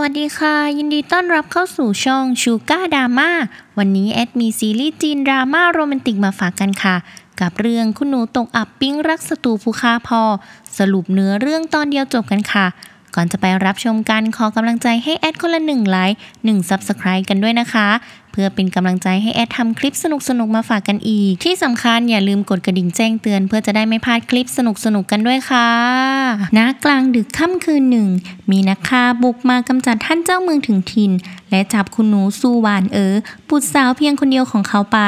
วัสดีค่ะ ยินดีต้อนรับเข้าสู่ช่องชูก้าดราม่าวันนี้แอดมีซีรีส์จีนดราม่าโรแมนติกมาฝากกันค่ะ กับเรื่องคุณหนูตกอับปิ้งรักศัตรูผู้ฆ่าพอ สรุปเนื้อเรื่องตอนเดียวจบกันค่ะ ก่อนจะไปรับชมกันขอกำลังใจให้แอดคนละหนึ่งไลค์หนึ่งซับสไครต์กันด้วยนะคะเพื่อเป็นกำลังใจให้แอดทำคลิปสนุกๆมาฝากกันอีก ที่สำคัญอย่าลืมกดกระดิ่งแจ้งเตือนเพื่อจะได้ไม่พลาดคลิปสนุกๆกันด้วยค่ะณกลางดึกค่ำคืนหนึ่ง มีนักฆ่าบุกมากำจัดท่านเจ้าเมืองถึงทิน และจับคุณหนูซูวานเอ๋อปุตรสาวเพียงคนเดียวของเขาไป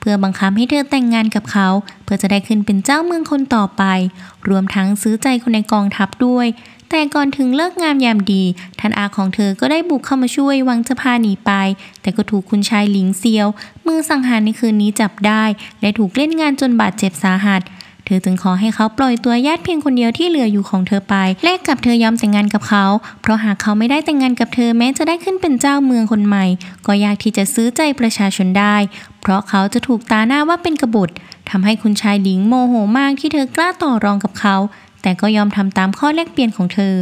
เพื่อบังคับให้เธอแต่งงานกับเขา เพื่อจะได้ขึ้นเป็นเจ้าเมืองคนต่อไป รวมทั้งซื้อใจคนในกองทัพด้วยแต่ก่อนถึงเลิกงามยามดี ท่านอาของเธอก็ได้บุกเข้ามาช่วยวังจะพาหนีไป แต่ก็ถูกคุณชายหลิงเซียวมือสังหารในคืนนี้จับได้ และถูกเล่นงานจนบาดเจ็บสาหัส เธอจึงขอให้เขาปล่อยตัวญาติเพียงคนเดียวที่เหลืออยู่ของเธอไป แลกกับเธอยอมแต่งงานกับเขา เพราะหากเขาไม่ได้แต่งงานกับเธอแม้จะได้ขึ้นเป็นเจ้าเมืองคนใหม่ ก็ยากที่จะซื้อใจประชาชนได้เพราะเขาจะถูกตาหน้าว่าเป็นกบฏทำให้คุณชายหลิงโมโหมากที่เธอกล้าต่อรองกับเขาแต่ก็ยอมทำตามข้อแลกเปลี่ยนของเธอ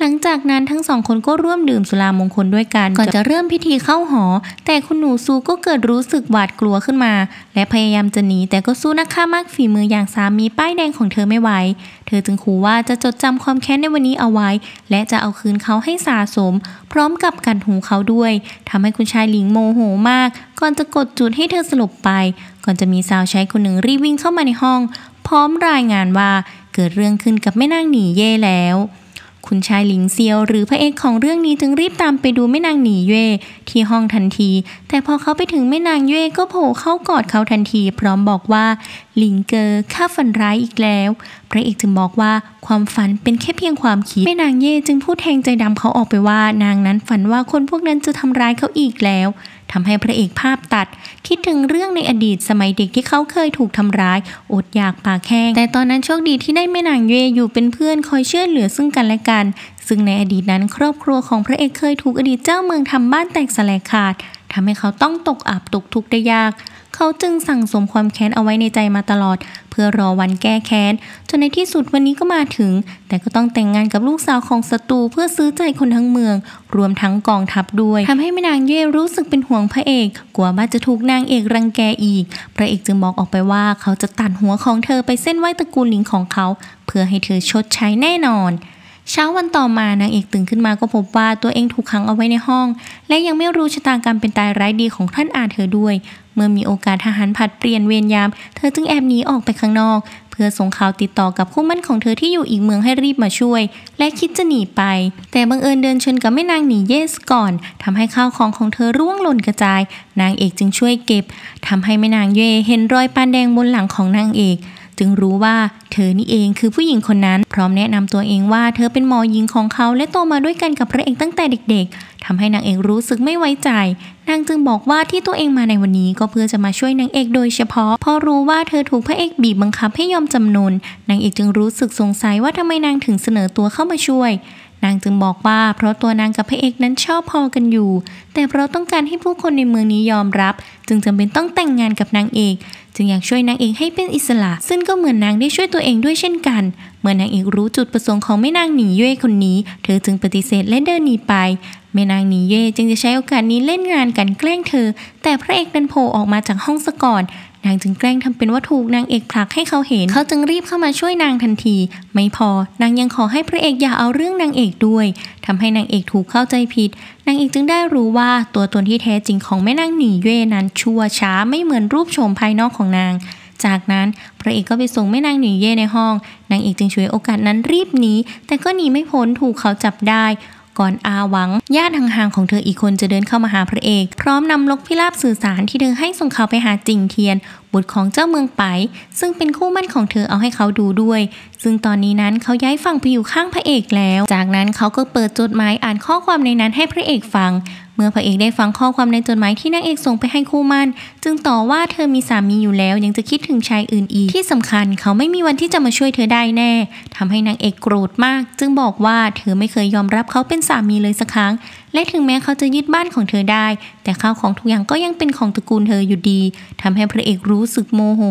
หลังจากนั้นทั้งสองคนก็ร่วมดื่มสุรามงคลด้วยกัน ก่อนจะเริ่มพิธีเข้าหอ แต่คุณหนูซูก็เกิดรู้สึกหวาดกลัวขึ้นมา และพยายามจะหนี แต่ก็สู้นักฆ่ามากฝีมืออย่างสามีป้ายแดงของเธอไม่ไหว เธอจึงขู่ว่าจะจดจำความแค้นในวันนี้เอาไว้ และจะเอาคืนเขาให้สาสม พร้อมกับกัดหูเขาด้วยทำให้คุณชายหลิงโมโหมาก ก่อนจะกดจุดให้เธอสลบไป ก่อนจะมีสาวใช้คนหนึ่งรีวิ่งเข้ามาในห้อง พร้อมรายงานว่าเกิดเรื่องขึ้นกับแม่นางหนีเย่แล้ว คุณชายหลิงเซียว หรือพระเอกของเรื่องนี้จึงรีบตามไปดูแม่นางหนีเย่ ที่ห้องทันที แต่พอเขาไปถึงแม่นางเย่ก็โผล่เข้ากอดเขาทันที พร้อมบอกว่า หลิงเกอข้าฝันร้ายอีกแล้ว พระเอกจึงบอกว่าความฝันเป็นแค่เพียงความคิดแม่นางเย่จึงพูดแทงใจดำเขาออกไปว่า นางนั้นฝันว่าคนพวกนั้นจะทำร้ายเขาอีกแล้วทำให้พระเอกภาพตัด คิดถึงเรื่องในอดีตสมัยเด็กที่เขาเคยถูกทำร้ายอดอยากปากแห้งแต่ตอนนั้นโชคดีที่ได้แม่นางเยอยู่เป็นเพื่อนคอยช่วยเหลือซึ่งกันและกัน ซึ่งในอดีตนั้นครอบครัวของพระเอกเคยถูกอดีตเจ้าเมืองทำบ้านแตกสลายขาดทำให้เขาต้องตกอับตกทุกข์ได้ยากเขาจึงสั่งสมความแค้น เอาไว้ในใจมาตลอด เพื่อรอวันแก้แค้น จนในที่สุดวันนี้ก็มาถึงแต่ก็ต้องแต่งงานกับลูกสาวของศัตรูเพื่อซื้อใจคนทั้งเมือง รวมทั้งกองทัพด้วย ทำให้แม่นางเย่รู้สึกเป็นห่วงพระเอก กลัวว่าจะถูกนางเอกรังแกอีก พระเอกจึงบอกออกไปว่า เขาจะตัดหัวของเธอไปเส้นไหวตระกูลหลิงของเขา เพื่อให้เธอชดใช้แน่นอนเช้าวันต่อมานางเอกตื่นขึ้นมาก็พบว่าตัวเองถูกขังเอาไว้ในห้อง และยังไม่รู้ชะตากรรมเป็นตายร้ายดีของท่านอาเธอด้วย เมื่อมีโอกาสทหารผัดเปลี่ยนเวรยาม เธอจึงแอบหนีออกไปข้างนอก เพื่อส่งข่าวติดต่อกับคู่มั่นของเธอที่อยู่อีกเมืองให้รีบมาช่วย และคิดจะหนีไป แต่บังเอิญเดินชนกับแม่นางหนีเยสก่อน ทำให้ข้าวของของเธอร่วงหล่นกระจาย นางเอกจึงช่วยเก็บ ทำให้แม่นางเยเห็นรอยปานแดงบนหลังของนางเอกจึงรู้ว่าเธอนี่เองคือผู้หญิงคนนั้น พร้อมแนะนำตัวเองว่า เธอเป็นหมอหญิงของเขาและโตมาด้วยกันกับพระเอกตั้งแต่เด็กๆ ทำให้นางเอกรู้สึกไม่ไว้ใจ นางจึงบอกว่าที่ตัวเองมาในวันนี้ก็เพื่อจะมาช่วยนางเอกโดยเฉพาะพอรู้ว่าเธอถูกพระเอกบีบบังคับให้ยอมจำนนนางเอกจึงรู้สึกสงสัยว่าทำไมนางถึงเสนอตัวเข้ามาช่วย นางจึงบอกว่า เพราะตัวนางกับพระเอกนั้นชอบพอกันอยู่ แต่เพราะต้องการให้ผู้คนในเมืองนี้ยอมรับ จึงจำเป็นต้องแต่งงานกับนางเอกจึงอยากช่วยนางเอกให้เป็นอิสระซึ่งก็เหมือนนางได้ช่วยตัวเองด้วยเช่นกันเมื่อนางเอกรู้จุดประสงค์ของแม่นางหนีเย่คนนี้เธอจึงปฏิเสธและเดินหนีไปแม่นางหนีเย่จึงจะใช้โอกาสนี้เล่นงานกันแกล้งเธอ แต่พระเอกดันโผล่ออกมาจากห้องซะก่อนนางจึงแกล้งทำเป็นว่าถูกนางเอกผลักให้เขาเห็นเขาจึงรีบเข้ามาช่วยนางทันที ไม่พอ นางยังขอให้พระเอกอย่าเอาเรื่องนางเอกด้วยทำให้นางเอกถูกเข้าใจผิด นางเอกจึงได้รู้ว่าตัวตนที่แท้จริงของแม่นางหนีเย่นั้น ชั่วช้าไม่เหมือนรูปโฉมภายนอกของนาง จากนั้นพระเอกก็ไปส่งแม่นางหนีเย่ในห้อง นางเอกจึง่วยโอกาสนั้นรีบหนี แต่ก็หนีไม่พ้นถูกเขาจับได้ก่อนอาหวัง ญาติห่างๆของเธออีกคนจะเดินเข้ามาหาพระเอก พร้อมนำลกพิราบสื่อสารที่เธอให้ส่งเขาไปหาจิงเทียน บุตรของเจ้าเมืองไป ซึ่งเป็นคู่มั่นของเธอเอาให้เขาดูด้วย ซึ่งตอนนี้นั้นเขาย้ายฝั่งไปอยู่ข้างพระเอกแล้ว จากนั้นเขาก็เปิดจดหมายอ่านข้อความในนั้นให้พระเอกฟังเมื่อพระเอกได้ฟังข้อความในจดหมายที่นางเอกส่งไปให้คู่มั่นจึงต่อว่าเธอมีสามีอยู่แล้วยังจะคิดถึงชายอื่นอีก ที่สำคัญเขาไม่มีวันที่จะมาช่วยเธอได้แน่ทำให้นางเอกโกรธมาก จึงบอกว่าเธอไม่เคยยอมรับเขาเป็นสามีเลยสักครั้ง และถึงแม้เขาจะยึดบ้านของเธอได้ แต่ข้าวของทุกอย่างก็ยังเป็นของตระกูลเธออยู่ดีทำให้พระเอกรู้สึกโมโห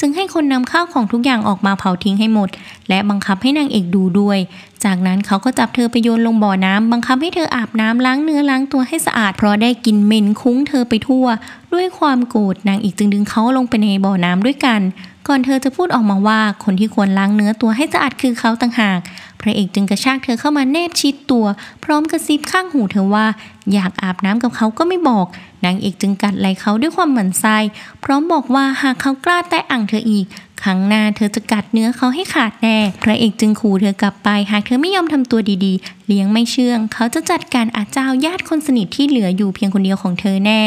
จึงให้คนนำข้าวของทุกอย่างออกมาเผาทิ้งให้หมด และบังคับให้นางเอกดูด้วยจากนั้นเขาก็จับเธอไปโยนลงบ่อน้ำบังคับให้เธออาบน้ำล้างเนื้อล้างตัวให้สะอาด เพราะได้กินเหม็นคุ้งเธอไปทั่ว ด้วยความโกรธนางอีกจึงดึงเขาลงไปในบ่อน้ำด้วยกัน ก่อนเธอจะพูดออกมาว่าคนที่ควรล้างเนื้อตัวให้สะอาดคือเขาต่างหากพระเอกจึงกระชากเธอเข้ามาแนบชิดตัว พร้อมกระซิบข้างหูเธอว่า อยากอาบน้ำกับเขาก็ไม่บอกนางเอกจึงกัดไหล่เขาด้วยความหมั่นไส้พร้อมบอกว่าหากเขากล้าแตะอ่างเธออีกครั้งหน้าเธอจะกัดเนื้อเขาให้ขาดแน่ พระเอกจึงขู่เธอกลับไป หากเธอไม่ยอมทำตัวดีๆ เลี้ยงไม่เชื่อง เขาจะจัดการอาเจ้าญาติคนสนิทที่เหลืออยู่เพียงคนเดียวของเธอแน่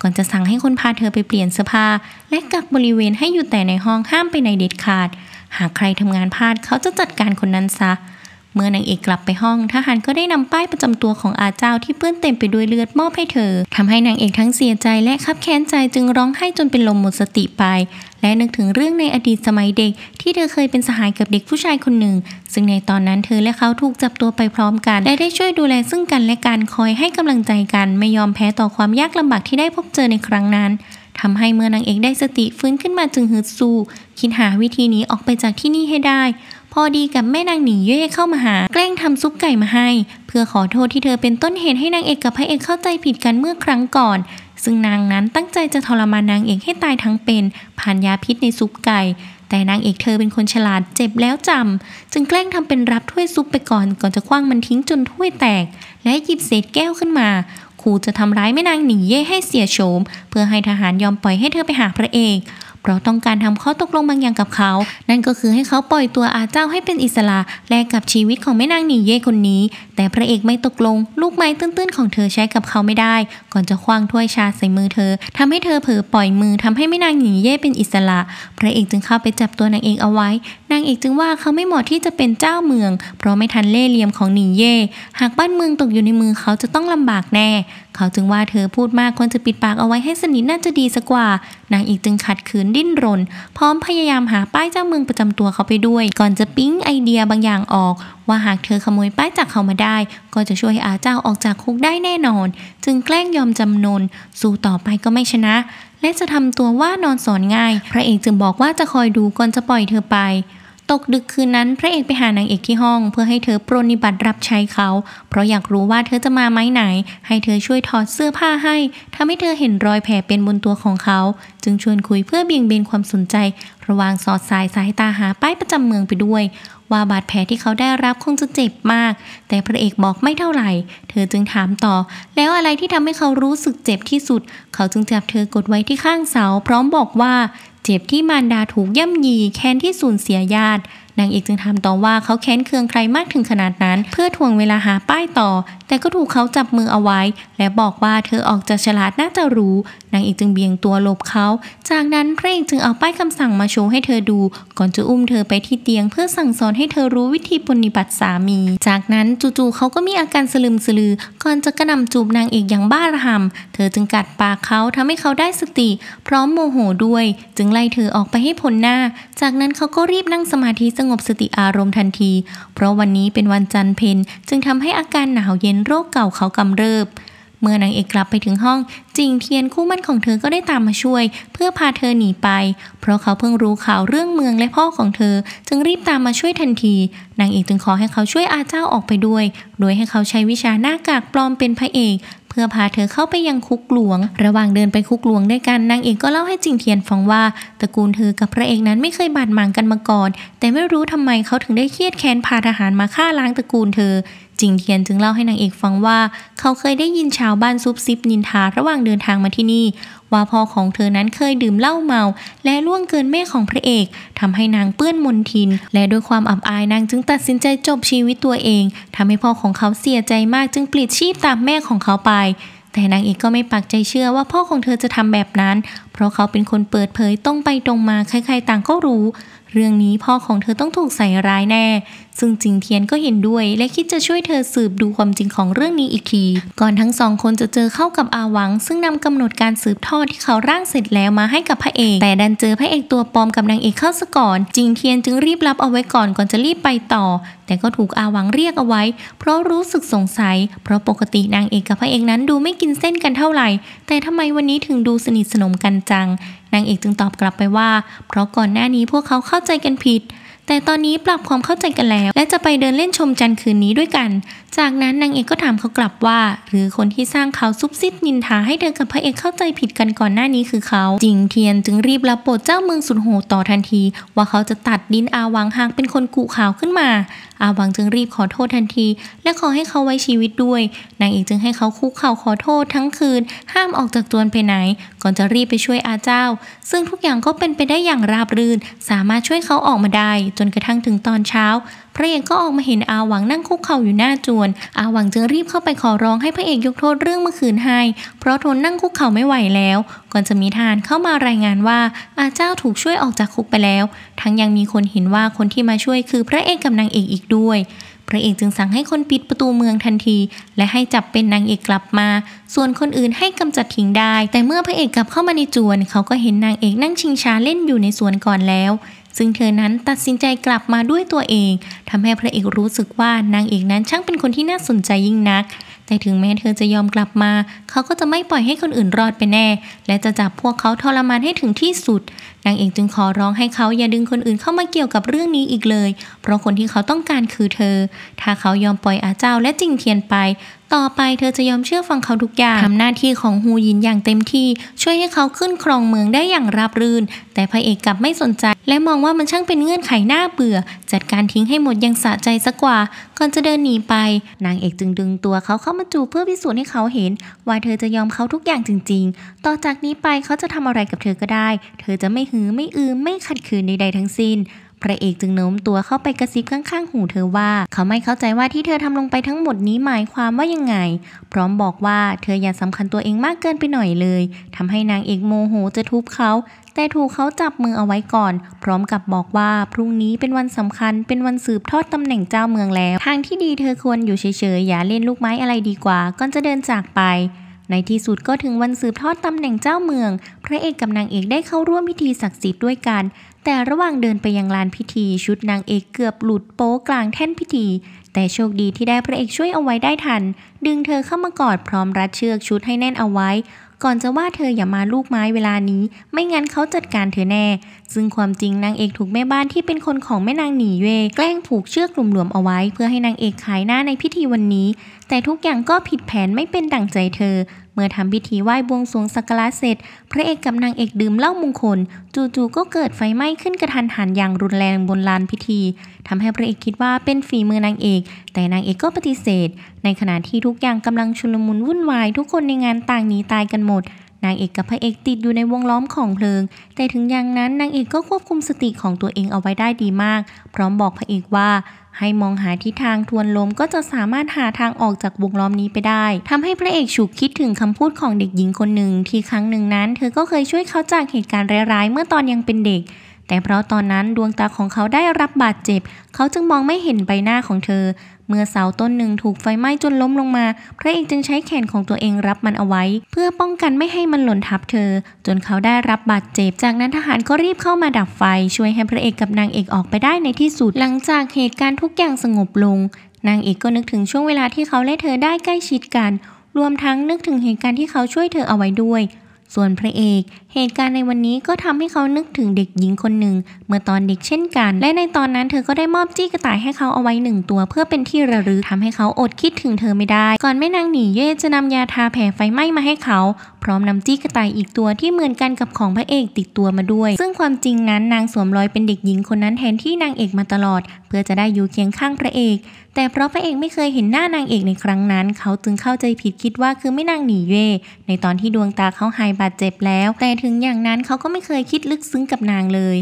ก่อนจะสั่งให้คนพาเธอไปเปลี่ยนเสื้อผ้าและกักบริเวณให้อยู่แต่ในห้อง ห้ามไปในเด็ดขาด หากใครทำงานพลาดเขาจะจัดการคนนั้นซะเมื่อนางเอกกลับไปห้อง ทหารก็ได้นำป้ายประจำตัวของอาเจ้าที่เปื้อนเต็มไปด้วยเลือดมอบให้เธอ ทำให้นางเอกทั้งเสียใจและคับแค้นใจจึงร้องไห้จนเป็นลมหมดสติไป และนึกถึงเรื่องในอดีตสมัยเด็กที่เธอเคยเป็นสหายกับเด็กผู้ชายคนหนึ่ง ซึ่งในตอนนั้นเธอและเขาถูกจับตัวไปพร้อมกัน และได้ช่วยดูแลซึ่งกัน และกันคอยให้กำลังใจกันไม่ยอมแพ้ต่อความยากลำบากที่ได้พบเจอในครั้งนั้น ทำให้เมื่อนางเอกได้สติฟื้นขึ้นมาจึงฮึดสู้ คิดหาวิธีนี้ออกไปจากที่นี่ให้ได้พอดีกับแม่นางหนิงเย่เข้ามาหา แกล้งทำซุปไก่มาให้ เพื่อขอโทษที่เธอเป็นต้นเหตุให้นางเอกกับพระเอกเข้าใจผิดกันเมื่อครั้งก่อน ซึ่งนางนั้นตั้งใจจะทรมานนางเอกให้ตายทั้งเป็นผ่านยาพิษในซุปไก่ แต่นางเอกเธอเป็นคนฉลาดเจ็บแล้วจำจึงแกล้งทำเป็นรับถ้วยซุปไปก่อนก่อนจะคว้างมันทิ้งจนถ้วยแตกและหยิบเศษแก้วขึ้นมาขู่จะทำร้ายแม่นางหนิงเย่ให้เสียโฉมเพื่อให้ทหารยอมปล่อยให้เธอไปหาพระเอกเพราะต้องการทำข้อตกลงบางอย่างกับเขา นั่นก็คือให้เขาปล่อยตัวอาเจ้าให้เป็นอิสระ แลกกับชีวิตของแม่นางหนีเย่คนนี้ แต่พระเอกไม่ตกลง ลูกไม้ตื้น ๆ ของเธอใช้กับเขาไม่ได้ ก่อนจะคว้างถ้วยชาใส่มือเธอ ทำให้เธอเผลอปล่อยมือทำให้แม่นางหนีเย่เป็นอิสระ พระเอกจึงเข้าไปจับตัวนางเอกเอาไว้ นางเอกจึงว่าเขาไม่เหมาะที่จะเป็นเจ้าเมือง เพราะไม่ทันเล่เหลี่ยมของหนีเย่ หากบ้านเมืองตกอยู่ในมือเขาจะต้องลำบากแน่เขาจึงว่าเธอพูดมากควรจะปิดปากเอาไว้ให้สนิทน่าจะดีสักกว่านางอีกจึงขัดขืนดิ้นรนพร้อมพยายามหาป้ายเจ้าเมืองประจำตัวเขาไปด้วยก่อนจะปิ๊งไอเดียบางอย่างออก ว่าหากเธอขโมยป้ายจากเขามาได้ก็จะช่วยอาเจ้าออกจากคุกได้แน่นอน จึงแกล้งยอมจำนนสู้ต่อไปก็ไม่ชนะ และจะทำตัวว่านอนสอนง่าย พระเอกจึงบอกว่าจะคอยดูก่อนจะปล่อยเธอไปตกดึกคืนนั้นพระเอกไปหานางเอกที่ห้องเพื่อให้เธอปรนนิบัติรับใช้เขา เพราะอยากรู้ว่าเธอจะมาไม้ไหน ให้เธอช่วยถอดเสื้อผ้าให้ทำให้เธอเห็นรอยแผลเป็นบนตัวของเขา จึงชวนคุยเพื่อเบี่ยงเบนความสนใจ ระวางสอดสายสายตาหาป้ายประจำเมืองไปด้วยว่าบาดแผลที่เขาได้รับคงจะเจ็บมาก แต่พระเอกบอกไม่เท่าไหร่ เธอจึงถามต่อ แล้วอะไรที่ทำให้เขารู้สึกเจ็บที่สุด เขาจึงจับเธอกดไว้ที่ข้างเสาพร้อมบอกว่า เจ็บที่มารดาถูกย่ำยี แค้นที่สูญเสียญาตินางเอกจึงถามต่อว่าเขาแค้นเคืองใครมากถึงขนาดนั้น เพื่อทวงเวลาหาป้ายต่อ แต่ก็ถูกเขาจับมือเอาไว้และบอกว่าเธอออกจากฉลาดน่าจะรู้ นางเอกจึงเบี่ยงตัวหลบเขา จากนั้นพระเอกจึงเอาป้ายคำสั่งมาโชว์ให้เธอดู ก่อนจะอุ้มเธอไปที่เตียงเพื่อสั่งสอนให้เธอรู้วิธีปฏิบัติสามี จากนั้นจู่ๆเขาก็มีอาการสลึมสลือก่อนจะกระนำจูบนางเอกอย่างบ้าระห่ำเธอจึงกัดปากเขาทำให้เขาได้สติพร้อมโมโหด้วย จึงไล่เธอออกไปให้พ้นหน้าจากนั้นเขาก็รีบนั่งสมาธิสงบสติอารมณ์ทันที เพราะวันนี้เป็นวันจันทร์เพนจึงทำให้อาการหนาวเย็นโรคเก่าเขากำเริบ เมื่อนางเอกกลับไปถึงห้องจิงเทียนคู่มั่นของเธอก็ได้ตามมาช่วย เพื่อพาเธอหนีไป เพราะเขาเพิ่งรู้ข่าวเรื่องเมืองและพ่อของเธอจึงรีบตามมาช่วยทันทีนางเอกจึงขอให้เขาช่วยอาเจ้าออกไปด้วย โดยให้เขาใช้วิชาหน้ากากปลอมเป็นพระเอกพื่อพาเธอเข้าไปยังคุกหลวง ระหว่างเดินไปคุกหลวงด้วยกัน นางเอกก็เล่าให้จิงเทียนฟังว่าตระกูลเธอกับพระเอกนั้นไม่เคยบาดหมางกันมาก่อน แต่ไม่รู้ทำไมเขาถึงได้เครียดแค้นพาทหารมาฆ่าล้างตระกูลเธอจิงเทียนจึงเล่าให้นางเอกฟังว่า เขาเคยได้ยินชาวบ้านซุบซิบนินทาระหว่างเดินทางมาที่นี่ว่าพ่อของเธอนั้นเคยดื่มเหล้าเมา และล่วงเกินแม่ของพระเอก ทำให้นางเปื้อนมนทิน และด้วยความอับอายนางจึงตัดสินใจจบชีวิตตัวเอง ทำให้พ่อของเขาเสียใจมากจึงปลิดชีพตามแม่ของเขาไป แต่นางเอกก็ไม่ปักใจเชื่อว่าพ่อของเธอจะทำแบบนั้นเพราะเขาเป็นคนเปิดเผยตรงไปตรงมาใครๆต่างก็รู้เรื่องนี้พ่อของเธอต้องถูกใส่ร้ายแน่ ซึ่งจิงเทียนก็เห็นด้วยและคิดจะช่วยเธอสืบดูความจริงของเรื่องนี้อีกที ก่อนทั้งสองคนจะเจอเข้ากับอาหวัง ซึ่งนำกำหนดการสืบทอดที่เขาร่างเสร็จแล้วมาให้กับพระเอกแต่ดันเจอพระเอกตัวปลอมกับนางเอกเข้าซะก่อนจิงเทียนจึงรีบรับเอาไว้ก่อนก่อนจะรีบไปต่อแต่ก็ถูกอาหวังเรียกเอาไว้ เพราะรู้สึกสงสัย เพราะปกตินางเอกกับพระเอกนั้นดูไม่กินเส้นกันเท่าไหร่ แต่ทำไมวันนี้ถึงดูสนิทสนมกันจัง นางเอกจึงตอบกลับไปว่า เพราะก่อนหน้านี้พวกเขาเข้าใจกันผิด แต่ตอนนี้ปรับความเข้าใจกันแล้ว และจะไปเดินเล่นชมจันทร์คืนนี้ด้วยกัน จากนั้นนางเอกก็ถามเขากลับว่า หรือคนที่สร้างเขาซุบซิบนินทาให้เธอกับพระเอกเข้าใจผิดกันก่อนหน้านี้คือเขาจิงเทียนจึงรีบรับบทเจ้าเมืองสุดโหดต่อทันที ว่าเขาจะตัดดินอาวังหางเป็นคนกุข่าวขึ้นมาอาหวังจึงรีบขอโทษทันที และขอให้เขาไว้ชีวิตด้วยนางเอกจึงให้เขาคุกเข่าขอโทษทั้งคืน ห้ามออกจากจวนไปไหน ก่อนจะรีบไปช่วยอาเจ้า ซึ่งทุกอย่างก็เป็นไปได้อย่างราบรื่นสามารถช่วยเขาออกมาได้ จนกระทั่งถึงตอนเช้าพระเอกก็ออกมาเห็นอาหวังนั่งคุกเข่าอยู่หน้าจวน อาหวังจึงรีบเข้าไปขอร้องให้พระเอกยกโทษเรื่องเมื่อคืนให้ เพราะทนนั่งคุกเข่าไม่ไหวแล้ว ก่อนจะมีทานเข้ามารายงานว่า อาเจ้าถูกช่วยออกจากคุกไปแล้ว ทั้งยังมีคนเห็นว่าคนที่มาช่วยคือพระเอกกับนางเอกอีกด้วย พระเอกจึงสั่งให้คนปิดประตูเมืองทันที และให้จับเป็นนางเอกกลับมา ส่วนคนอื่นให้กำจัดทิ้งได้ แต่เมื่อพระเอกกลับเข้ามาในจวน เขาก็เห็นนางเอกนั่งชิงช้าเล่นอยู่ในสวนก่อนแล้วซึ่งเธอนั้นตัดสินใจกลับมาด้วยตัวเอง ทำให้พระเอกรู้สึกว่านางเอกนั้นช่างเป็นคนที่น่าสนใจยิ่งนัก แต่ถึงแม้เธอจะยอมกลับมา เขาก็จะไม่ปล่อยให้คนอื่นรอดไปแน่ และจะจับพวกเขาทรมานให้ถึงที่สุดนางเอกจึงขอร้องให้เขาอย่าดึงคนอื่นเข้ามาเกี่ยวกับเรื่องนี้อีกเลย เพราะคนที่เขาต้องการคือเธอ ถ้าเขายอมปล่อยอาเจ้าและจิงเทียนไปต่อไปเธอจะยอมเชื่อฟังเขาทุกอย่างทำหน้าที่ของฮูยินอย่างเต็มที่ ช่วยให้เขาขึ้นครองเมืองได้อย่างราบรื่นแต่พระเอกกลับไม่สนใจ และมองว่ามันช่างเป็นเงื่อนไขหน้าเบื่อ จัดการทิ้งให้หมดยังสะใจสักกว่าก่อนจะเดินหนีไปนางเอกจึงดึงตัวเขาเข้ามาจูบเพื่อพิสูจน์ให้เขาเห็น ว่าเธอจะยอมเขาทุกอย่างจริง ๆ ต่อจากนี้ไปเขาจะทำอะไรกับเธอก็ได้ เธอจะไม่หือไม่อืมไม่ขัดขืนใดๆทั้งสิ้นพระเอกจึงโน้มตัวเข้าไปกระซิบข้างๆหูเธอว่าเขาไม่เข้าใจว่าที่เธอทำลงไปทั้งหมดนี้หมายความว่ายังไง พร้อมบอกว่า เธออย่าสำคัญตัวเองมากเกินไปหน่อยเลย ทำให้นางเอกโมโหจะทุบเขา แต่ถูกเขาจับมือเอาไว้ก่อน พร้อมกับบอกว่าพรุ่งนี้เป็นวันสำคัญเป็นวันสืบทอดตำแหน่งเจ้าเมืองแล้ว ทางที่ดีเธอควรอยู่เฉยๆอย่าเล่นลูกไม้อะไรดีกว่าก่อนจะเดินจากไป ในที่สุดก็ถึงวันสืบทอดตำแหน่งเจ้าเมือง พระเอกกับนางเอกได้เข้าร่วมพิธีศักดิ์สิทธิ์ด้วยกันแต่ระหว่างเดินไปยังลานพิธี ชุดนางเอกเกือบหลุดโป๊กลางแท่นพิธี แต่โชคดีที่ได้พระเอกช่วยเอาไว้ได้ทันดึงเธอเข้ามากอดพร้อมรัดเชือกชุดให้แน่นเอาไว้ ก่อนจะว่าเธออย่ามาลูกไม้เวลานี้ ไม่งั้นเขาจัดการเธอแน่ ซึ่งความจริงนางเอกถูกแม่บ้านที่เป็นคนของแม่นางหนีเวแกล้งผูกเชือกหลวมๆเอาไว้ เพื่อให้นางเอกขายหน้าในพิธีวันนี้ แต่ทุกอย่างก็ผิดแผนไม่เป็นดั่งใจเธอเมื่อทำพิธีไหว้บวงสรวงสักการะเสร็จ พระเอกกับนางเอกดื่มเหล้ามงคล จู่ๆก็เกิดไฟไหม้ขึ้นกระทันหันอย่างรุนแรงบนลานพิธี ทำให้พระเอกคิดว่าเป็นฝีมือนางเอก แต่นางเอกก็ปฏิเสธ ในขณะที่ทุกอย่างกำลังชุลมุนวุ่นวาย ทุกคนในงานต่างหนีตายกันหมด นางเอกกับพระเอกติดอยู่ในวงล้อมของเพลิง แต่ถึงอย่างนั้นนางเอกก็ควบคุมสติของตัวเองเอาไว้ได้ดีมาก พร้อมบอกพระเอกว่าให้มองหาทิศทางทวนลมก็จะสามารถหาทางออกจากวงล้อมนี้ไปได้ ทำให้พระเอกฉุกคิดถึงคำพูดของเด็กหญิงคนหนึ่งที่ครั้งหนึ่งนั้น เธอก็เคยช่วยเขาจากเหตุการณ์ร้ายๆเมื่อตอนยังเป็นเด็ก แต่เพราะตอนนั้นดวงตาของเขาได้รับบาดเจ็บ เขาจึงมองไม่เห็นใบหน้าของเธอเมื่อเสาต้นหนึ่งถูกไฟไหม้จนล้มลงมา พระเอกจึงใช้แขนของตัวเองรับมันเอาไว้ เพื่อป้องกันไม่ให้มันหล่นทับเธอ จนเขาได้รับบาดเจ็บ จากนั้นทหารก็รีบเข้ามาดับไฟ ช่วยให้พระเอกกับนางเอกออกไปได้ในที่สุด หลังจากเหตุการณ์ทุกอย่างสงบลง นางเอกก็นึกถึงช่วงเวลาที่เขาและเธอได้ใกล้ชิดกัน รวมทั้งนึกถึงเหตุการณ์ที่เขาช่วยเธอเอาไว้ด้วย ส่วนพระเอกเหตุการณ์ในวันนี้ก็ทำให้เขานึกถึงเด็กหญิงคนหนึ่งเมื่อตอนเด็กเช่นกันและในตอนนั้นเธอก็ได้มอบจี้กระต่ายให้เขาเอาไว้หนึ่งตัวเพื่อเป็นที่ระลึกทำให้เขาอดคิดถึงเธอไม่ได้ ก่อนแม่นางหนีเย่จะนำยาทาแผลไฟไหม้มาให้เขา พร้อมนำจี้กระต่ายอีกตัวที่เหมือนกันกับของพระเอกติดตัวมาด้วย ซึ่งความจริงนั้นนางสวมรอยเป็นเด็กหญิงคนนั้นแทนที่นางเอกมาตลอด เพื่อจะได้อยู่เคียงข้างพระเอกแต่เพราะพระเอกไม่เคยเห็นหน้านางเอกในครั้งนั้น เขาจึงเข้าใจผิดคิดว่าคือไม่นางหนีเย่ในตอนที่ดวงตาเขาหายบาดเจ็บแล้วแต่ถึงอย่างนั้นเขาก็ไม่เคยคิดลึกซึ้งกับนางเลย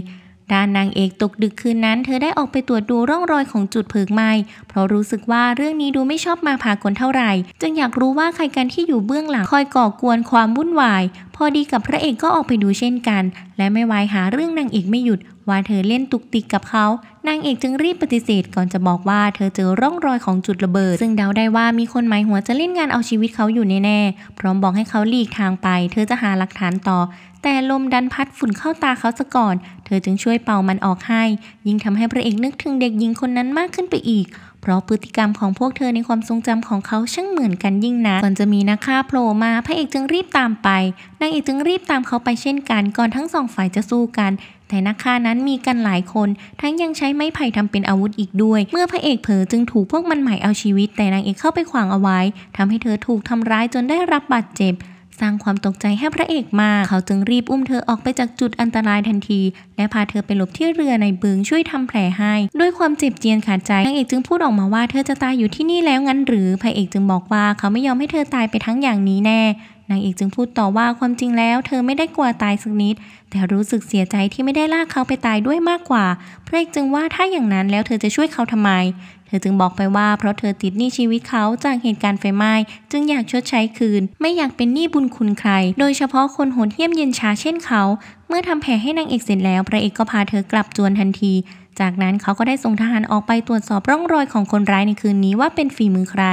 ด้านนางเอกตกดึกคืนนั้นเธอได้ออกไปตรวจดูร่องรอยของจุดเพิกไหม้เพราะรู้สึกว่าเรื่องนี้ดูไม่ชอบมาพากลเท่าไหร่ จึงอยากรู้ว่าใครกันที่อยู่เบื้องหลัง คอยก่อกวนความวุ่นวาย พอดีกับพระเอกก็ออกไปดูเช่นกัน และไม่ไวายหาเรื่องนางเอกไม่หยุด ว่าเธอเล่นตุกติกกับเขา นางเอกจึงรีบปฏิเสธก่อนจะบอกว่าเธอเจอร่องรอยของจุดระเบิดซึ่งเดาได้ว่ามีคนหมายหัวจะเล่นงานเอาชีวิตเขาอยู่แน่ๆพร้อมบอกให้เขาหลีกทางไป เธอจะหาหลักฐานต่อแต่ลมดันพัดฝุ่นเข้าตาเขาซะก่อน เธอจึงช่วยเป่ามันออกให้ ยิ่งทำให้พระเอกนึกถึงเด็กหญิงคนนั้นมากขึ้นไปอีก เพราะพฤติกรรมของพวกเธอในความทรงจำของเขาช่างเหมือนกันยิ่งนะก่อนจะมีนักฆ่าโผล่มา พระเอกจึงรีบตามไป นางเอกจึงรีบตามเขาไปเช่นกัน ก่อนทั้งสองฝ่ายจะสู้กัน แต่นักฆ่านั้นมีกันหลายคน ทั้งยังใช้ไม้ไผ่ทำเป็นอาวุธอีกด้วย เมื่อพระเอกเผลอจึงถูกพวกมันหมายเอาชีวิต แต่นางเอกเข้าไปขวางเอาไว้ ทำให้เธอถูกทำร้ายจนได้รับบาดเจ็บสร้างความตกใจให้พระเอกมากเขาจึงรีบอุ้มเธอออกไปจากจุดอันตรายทันที และพาเธอไปหลบที่เรือในบึงช่วยทำแผลให้ ด้วยความเจ็บเจียนขาดใจ นางเอกจึงพูดออกมาว่าเธอจะตายอยู่ที่นี่แล้วงั้น หรือ พระเอกจึงบอกว่าเขาไม่ยอมให้เธอตายไปทั้งอย่างนี้แน่ นางเอกจึงพูดต่อว่าความจริงแล้ว เธอไม่ได้กลัวตายสักนิดแต่รู้สึกเสียใจที่ไม่ได้ลากเขาไปตายด้วยมากกว่า เพลกจึงว่าถ้าอย่างนั้นแล้วเธอจะช่วยเขาทำไม เธอจึงบอกไปว่าเพราะเธอติดหนี้ชีวิตเขาจากเหตุการณ์ไฟไหม้ จึงอยากชดใช้คืน ไม่อยากเป็นหนี้บุญคุณใคร โดยเฉพาะคนโหดเหี้ยมเย็นชาเช่นเขา เมื่อทำแผลให้นางเอกเสร็จแล้วพระเอกก็พาเธอกลับจวนทันที จากนั้นเขาก็ได้ส่งทหารออกไปตรวจสอบร่องรอยของคนร้ายในคืนนี้ว่าเป็นฝีมือใคร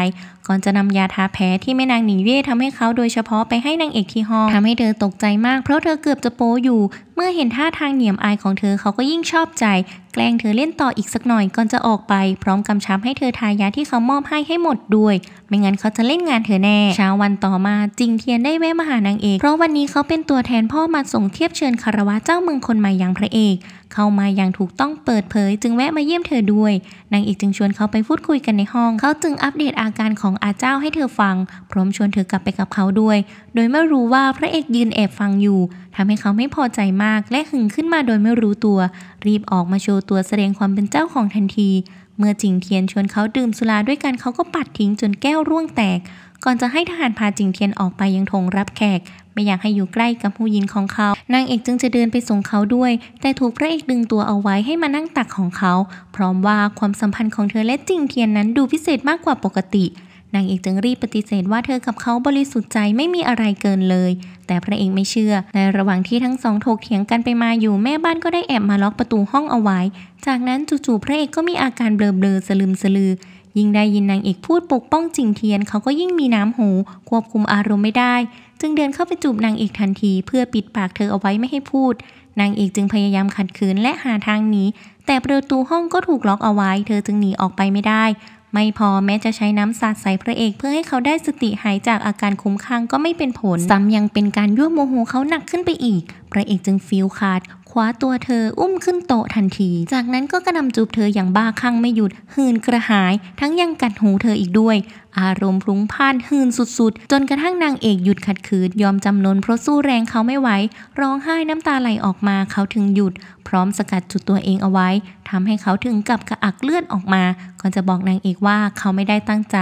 ก่อนจะนำยาทาแผลที่แม่นางหนิงเย่ทำให้เขาโดยเฉพาะไปให้นางเอกที่ห้องทำให้เธอตกใจ มากเพราะเธอเกือบจะโป๊อยู่เมื่อเห็นท่าทางเหนียมอายของเธอเขาก็ยิ่งชอบใจ แกล้งเธอเล่นต่ออีกสักหน่อยก่อนจะออกไปพร้อมกำชับให้เธอทายาที่เขามอบให้ให้หมดด้วย ไม่งั้นเขาจะเล่นงานเธอแน่เช้าวันต่อมาจิงเทียนได้แวะมาหานางเอกเพราะวันนี้เขาเป็นตัวแทนพ่อมาส่งเทียบเชิญคารวะเจ้าเมืองคนใหม่อย่างพระเอกเข้ามาอย่างถูกต้องเปิดเผยจึงแวะมาเยี่ยมเธอด้วยนางเอกจึงชวนเขาไปพูดคุยกันในห้องเขาจึงอัปเดตอาการของอาเจ้าให้เธอฟัง พร้อมชวนเธอกลับไปกับเขาด้วย โดยไม่รู้ว่าพระเอกยืนแอบฟังอยู่ทำให้เขาไม่พอใจมากและหึงขึ้นมาโดยไม่รู้ตัว รีบออกมาโชว์ตัวแสดงความเป็นเจ้าของทันทีเมื่อจิงเทียนชวนเขาดื่มสุราด้วยกันเขาก็ปัดทิ้งจนแก้วร่วงแตกก่อนจะให้ทหารพาจิงเทียนออกไปยังทงรับแขกไม่อยากให้อยู่ใกล้กับผู้หญิงของเขา นางเอกจึงจะเดินไปส่งเขาด้วย แต่ถูกพระเอกดึงตัวเอาไว้ให้มานั่งตักของเขา พร้อมว่าความสัมพันธ์ของเธอและจิงเทียนนั้นดูพิเศษมากกว่าปกติ นางเอกจึงรีบปฏิเสธว่าเธอกับเขาบริสุทธิ์ใจไม่มีอะไรเกินเลย แต่พระเอกไม่เชื่อ ในระหว่างที่ทั้งสองถกเถียงกันไปมาอยู่ แม่บ้านก็ได้แอบมาล็อกประตูห้องเอาไว้ จากนั้นจู่ๆพระเอกก็มีอาการเบลอๆสลืมสลือยิ่งได้ยินนางเอกพูดปกป้องจิงเทียนเขาก็ยิ่งมีน้ำหูควบคุมอารมณ์ไม่ได้จึงเดินเข้าไปจูบนางเอกทันทีเพื่อปิดปากเธอเอาไว้ไม่ให้พูด นางเอกจึงพยายามขัดขืนและหาทางหนี แต่ประตูห้องก็ถูกล็อกเอาไว้ เธอจึงหนีออกไปไม่ได้ ไม่พอแม้จะใช้น้ำสาดใส่พระเอกเพื่อให้เขาได้สติหายจากอาการคุ้มคลั่งก็ไม่เป็นผล ซ้ำยังเป็นการยั่วโมโหเขาหนักขึ้นไปอีก พระเอกจึงฟิลขาดคว้าตัวเธออุ้มขึ้นโต๊ะทันที จากนั้นก็กระนำจูบเธออย่างบ้าคลั่งไม่หยุด หืนกระหายทั้งยังกัดหูเธออีกด้วยอารมณ์พลุ้งพ่านหืนสุดๆ จนกระทั่งนางเอกหยุดขัดขืนยอมจำนนเพราะสู้แรงเขาไม่ไหว ร้องไห้น้ำตาไหลออกมาเขาถึงหยุด พร้อมสกัดจุดตัวเองเอาไว้ทำให้เขาถึงกับกระอักเลือดออกมา ก่อนจะบอกนางเอกว่าเขาไม่ได้ตั้งใจ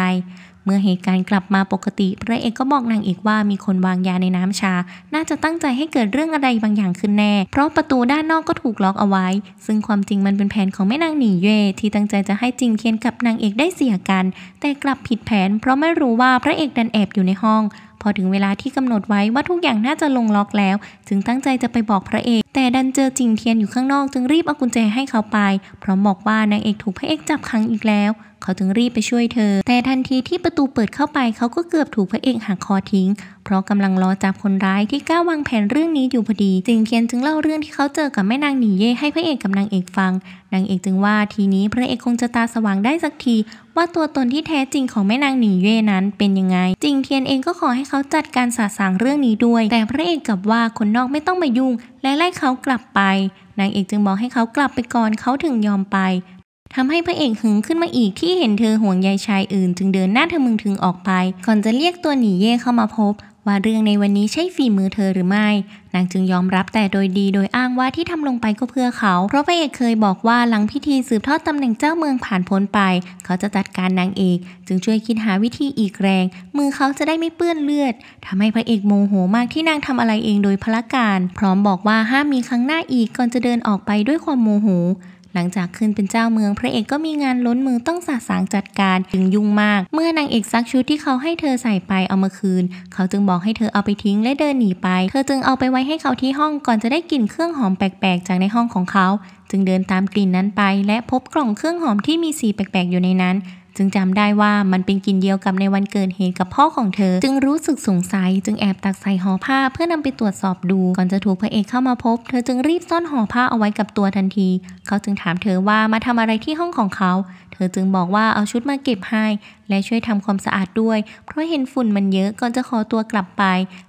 เมื่อเหตุการณ์กลับมาปกติ พระเอกก็บอกนางเอกว่ามีคนวางยาในน้ำชา น่าจะตั้งใจให้เกิดเรื่องอะไรบางอย่างขึ้นแน่ เพราะประตูด้านนอกก็ถูกล็อกเอาไว้ ซึ่งความจริงมันเป็นแผนของแม่นางหนีเย่ที่ตั้งใจจะให้จิงเคียนกับนางเอกได้เสียกัน แต่กลับผิดแผน เพราะไม่รู้ว่าพระเอกดันแอบอยู่ในห้องพอถึงเวลาที่กำหนดไว้ว่าทุกอย่างน่าจะลงล็อกแล้ว จึงตั้งใจจะไปบอกพระเอก แต่ดันเจอจิงเทียนอยู่ข้างนอกจึงรีบเอากุญแจให้เขาไปพร้อมบอกว่านางเอกถูกพระเอกจับขังอีกแล้ว เขาจึงรีบไปช่วยเธอ แต่ทันทีที่ประตูเปิดเข้าไปเขาก็เกือบถูกพระเอกหักคอทิ้ง เพราะกำลังรอจับคนร้ายที่กล้าวางแผนเรื่องนี้อยู่พอดีจิงเทียนจึงเล่าเรื่องที่เขาเจอกับแม่นางหนีเย่ให้พระเอกกับนางเอกฟัง นางเอกจึงว่าทีนี้พระเอกคงจะตาสว่างได้สักทีว่าตัวตนที่แท้จริงของแม่นางหนิงเย่นั้นเป็นยังไง จริงเทียนเองก็ขอให้เขาจัดการสาสางเรื่องนี้ด้วย แต่พระเอกกลับว่าคนนอกไม่ต้องมายุ่ง และไล่เขากลับไป นางเอกจึงบอกให้เขากลับไปก่อนเขาถึงยอมไปทำให้พระเอกหึงขึ้นมาอีกที่เห็นเธอห่วงใยชายอื่นจึงเดินหน้าเธอมึงถึงออกไป ก่อนจะเรียกตัวหนีเย่เข้ามาพบว่าเรื่องในวันนี้ใช่ฝีมือเธอหรือไม่ นางจึงยอมรับแต่โดยดีโดยอ้างว่าที่ทำลงไปก็เพื่อเขา เพราะพระเอกเคยบอกว่าหลังพิธีสืบทอดตำแหน่งเจ้าเมืองผ่านพ้นไป เขาจะจัดการนางเอก จึงช่วยคิดหาวิธีอีกแรง มือเขาจะได้ไม่เปื้อนเลือดทำให้พระเอกโมโหมากที่นางทำอะไรเองโดยพละการ พร้อมบอกว่าห้ามมีครั้งหน้าอีกก่อนจะเดินออกไปด้วยความโมโหหลังจากขึ้นเป็นเจ้าเมือง พระเอกก็มีงานล้นมือต้องสะสางจัดการจึงยุ่งมาก เมื่อนางเอกซักชุดที่เขาให้เธอใส่ไปเอามาคืน เขาจึงบอกให้เธอเอาไปทิ้งและเดินหนีไป เธอจึงเอาไปไว้ให้เขาที่ห้องก่อนจะได้กลิ่นเครื่องหอมแปลกๆจากในห้องของเขา จึงเดินตามกลิ่นนั้นไปและพบกล่องเครื่องหอมที่มีสีแปลกๆ อยู่ในนั้นจึงจำได้ว่ามันเป็นกลิ่นเดียวกับในวันเกิดเหตุกับพ่อของเธอ จึงรู้สึกสงสัยจึงแอบตักใส่ห่อผ้าเพื่อนำไปตรวจสอบดู ก่อนจะถูกพระเอกเข้ามาพบ เธอจึงรีบซ่อนห่อผ้าเอาไว้กับตัวทันที เขาจึงถามเธอว่ามาทำอะไรที่ห้องของเขา เธอจึงบอกว่าเอาชุดมาเก็บให้และช่วยทำความสะอาดด้วย เพราะเห็นฝุ่นมันเยอะก่อนจะขอตัวกลับไป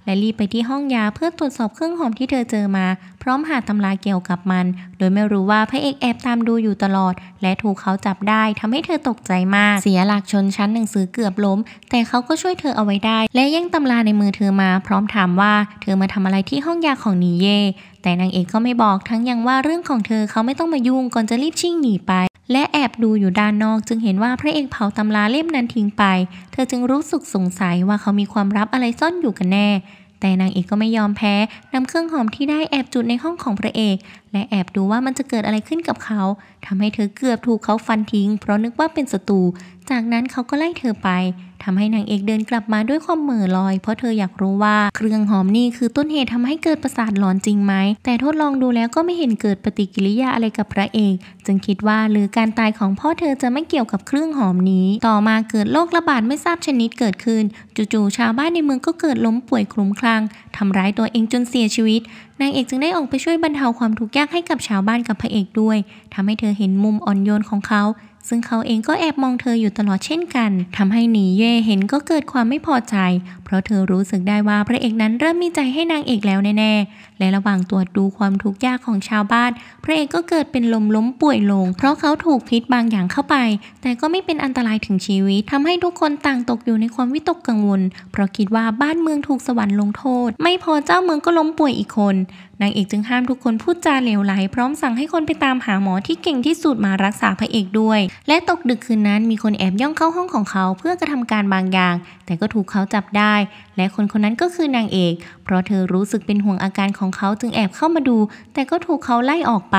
และรีบไปที่ห้องยาเพื่อตรวจสอบเครื่องหอมที่เธอเจอมา พร้อมหาตำราเกี่ยวกับมัน โดยไม่รู้ว่าพระเอกแอบตามดูอยู่ตลอด และถูกเขาจับได้ทำให้เธอตกใจมาก เสียหลักชนชั้นหนังสือเกือบล้ม แต่เขาก็ช่วยเธอเอาไว้ได้ และแย่งตำราในมือเธอมา พร้อมถามว่า เธอมาทำอะไรที่ห้องยาของนีเยแต่นางเอกก็ไม่บอกทั้งยังว่าเรื่องของเธอเขาไม่ต้องมายุ่งก่อนจะรีบชิ่งหนีไปและแอบดูอยู่ด้านนอกจึงเห็นว่าพระเอกเผาตำราเล่มนั้นทิ้งไป เธอจึงรู้สึกสงสัยว่าเขามีความลับอะไรซ่อนอยู่กันแน่ แต่นางเอกก็ไม่ยอมแพ้นำเครื่องหอมที่ได้แอบจุดในห้องของพระเอกและแอบดูว่ามันจะเกิดอะไรขึ้นกับเขา ทำให้เธอเกือบถูกเขาฟันทิ้ง เพราะนึกว่าเป็นศัตรู จากนั้นเขาก็ไล่เธอไป ทำให้นางเอกเดินกลับมาด้วยความเหม่อลอย เพราะเธออยากรู้ว่าเครื่องหอมนี่คือต้นเหตุทำให้เกิดประสาทหลอนจริงไหม แต่ทดลองดูแล้วก็ไม่เห็นเกิดปฏิกิริยาอะไรกับพระเอกจึงคิดว่าหรือการตายของพ่อเธอจะไม่เกี่ยวกับเครื่องหอมนี้ ต่อมาเกิดโรคระบาดไม่ทราบชนิดเกิดขึ้น จู่ๆชาวบ้านในเมืองก็เกิดล้มป่วยคลุ้มคลั่งทำร้ายตัวเองจนเสียชีวิตนางเอกจึงได้ออกไปช่วยบรรเทาความทุกข์ยากให้กับชาวบ้านกับพระเอกด้วยทำให้เธอเห็นมุมอ่อนโยนของเขา ซึ่งเขาเองก็แอบมองเธออยู่ตลอดเช่นกันทำให้หนีเย่เห็นก็เกิดความไม่พอใจเพราะเธอรู้สึกได้ว่าพระเอกนั้นเริ่มมีใจให้นางเอกแล้ว แน่ ๆ และระหว่างตรวจดูความทุกข์ยากของชาวบ้าน พระเอกก็เกิดเป็นลมล้มป่วยลง เพราะเขาถูกพิษบางอย่างเข้าไป แต่ก็ไม่เป็นอันตรายถึงชีวิต ทำให้ทุกคนต่างตกอยู่ในความวิตกกังวล เพราะคิดว่าบ้านเมืองถูกสวรรค์ลงโทษ ไม่พอเจ้าเมืองก็ล้มป่วยอีกคน นางเอกจึงห้ามทุกคนพูดจาเลวไหล พร้อมสั่งให้คนไปตามหาหมอที่เก่งที่สุดมารักษาพระเอกด้วย และตกดึกคืนนั้น มีคนแอบย่องเข้าห้องของเขา เพื่อกระทำการบางอย่าง แต่ก็ถูกเขาจับได้และคนคนนั้นก็คือนางเอก เพราะเธอรู้สึกเป็นห่วงอาการของเขาจึงแอบเข้ามาดู แต่ก็ถูกเขาไล่ออกไป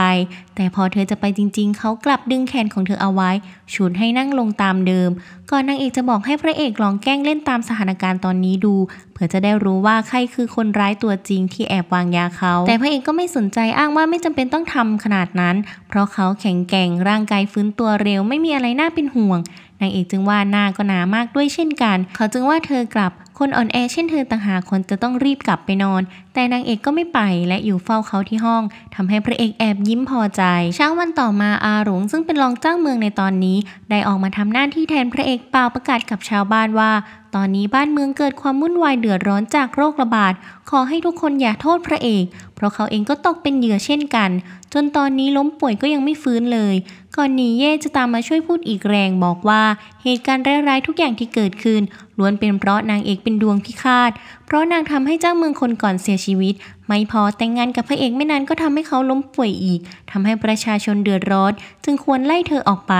แต่พอเธอจะไปจริงๆ เขากลับดึงแขนของเธอเอาไว้ชวนให้นั่งลงตามเดิม ก่อนนางเอกจะบอกให้พระเอกลองแกล้งเล่นตามสถานการณ์ตอนนี้ดูเพื่อจะได้รู้ว่าใครคือคนร้ายตัวจริงที่แอบวางยาเขา แต่พระเอกก็ไม่สนใจอ้างว่าไม่จำเป็นต้องทำขนาดนั้นเพราะเขาแข็งแกร่งร่างกายฟื้นตัวเร็วไม่มีอะไรน่าเป็นห่วงนางเอกจึงว่าหน้าก็หนามากด้วยเช่นกัน เขาจึงว่าเธอกลับ คนอ่อนแอเช่นเธอต่างหากคนจะต้องรีบกลับไปนอน แต่นางเอกก็ไม่ไปและอยู่เฝ้าเขาที่ห้องทำให้พระเอกแอบยิ้มพอใจ เช้าวันต่อมาอาหลงซึ่งเป็นรองเจ้าเมืองในตอนนี้ ได้ออกมาทำหน้าที่แทนพระเอกเป่าประกาศกับชาวบ้านว่า ตอนนี้บ้านเมืองเกิดความวุ่นวายเดือดร้อนจากโรคระบาด ขอให้ทุกคนอย่าโทษพระเอก เพราะเขาเองก็ตกเป็นเหยื่อเช่นกัน จนตอนนี้ล้มป่วยก็ยังไม่ฟื้นเลยก่อนหนีเย่จะตามมาช่วยพูดอีกแรงบอกว่าเหตุการณ์ร้ายๆทุกอย่างที่เกิดขึ้น ล้วนเป็นเพราะนางเอกเป็นดวงพิฆาตเพราะนางทำให้เจ้าเมืองคนก่อนเสียชีวิตไม่พอแต่งงานกับพระเอกไม่นานก็ทำให้เขาล้มป่วยอีกทำให้ประชาชนเดือดร้อนจึงควรไล่เธอออกไป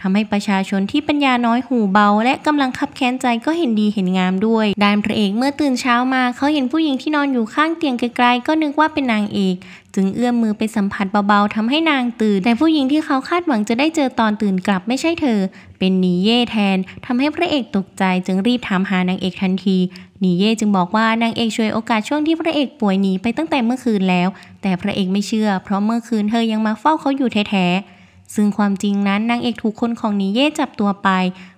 ทำให้ประชาชนที่ปัญญาน้อยหูเบา และกำลังขับแค้นใจก็เห็นดีเห็นงามด้วยด้านพระเอกเมื่อตื่นเช้ามาเขาเห็นผู้หญิงที่นอนอยู่ข้างเตียงไกลๆก็นึกว่าเป็นนางเอก จึงเอื้อมมือไปสัมผัสเบาๆทำให้นางตื่นแต่ผู้หญิงที่เขาคาดหวังจะได้เจอตอนตื่นกลับไม่ใช่เธอ เป็นนีเย่แทน ทำให้พระเอกตกใจ จึงรีบถามหานางเอกทันทีนีเย่จึงบอกว่านางเอกช่วยโอกาสช่วงที่พระเอกป่วยหนีไปตั้งแต่เมื่อคืนแล้ว แต่พระเอกไม่เชื่อเพราะเมื่อคืนเธอยังมาเฝ้าเขาอยู่แท้ๆ ซึ่งความจริงนั้นนางเอกถูกคนของนีเย่จับตัวไป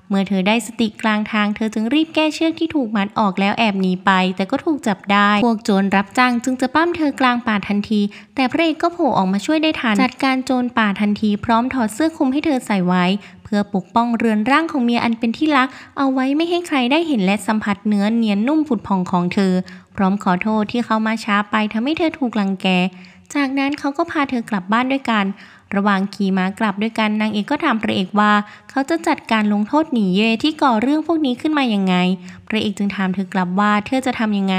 เมื่อเธอได้สติกลางทางเธอจึงรีบแก้เชือกที่ถูกมัดออกแล้วแอบหนีไป แต่ก็ถูกจับได้ พวกโจรรับจ้างจึงจะปั้มเธอกลางป่าทันที แต่พระเอกก็โผล่ออกมาช่วยได้ทันจัดการโจรป่าทันที พร้อมถอดเสื้อคลุมให้เธอใส่ไว้ เพื่อปกป้องเรือนร่างของเมียอันเป็นที่รัก เอาไว้ไม่ให้ใครได้เห็นและสัมผัสเนื้อเนียนนุ่มผุดพองของเธอ พร้อมขอโทษที่เขามาช้าไปทำให้เธอถูกลังแก จากนั้นเขาก็พาเธอกลับบ้านด้วยกันระหว่างขี่ม้ากลับด้วยกันนางเอกก็ถามพระเอกว่า เขาจะจัดการลงโทษหนีเย่ที่ก่อเรื่องพวกนี้ขึ้นมาอย่างไงพระเอกจึงถามเธอกลับว่าเธอจะทํำยังไง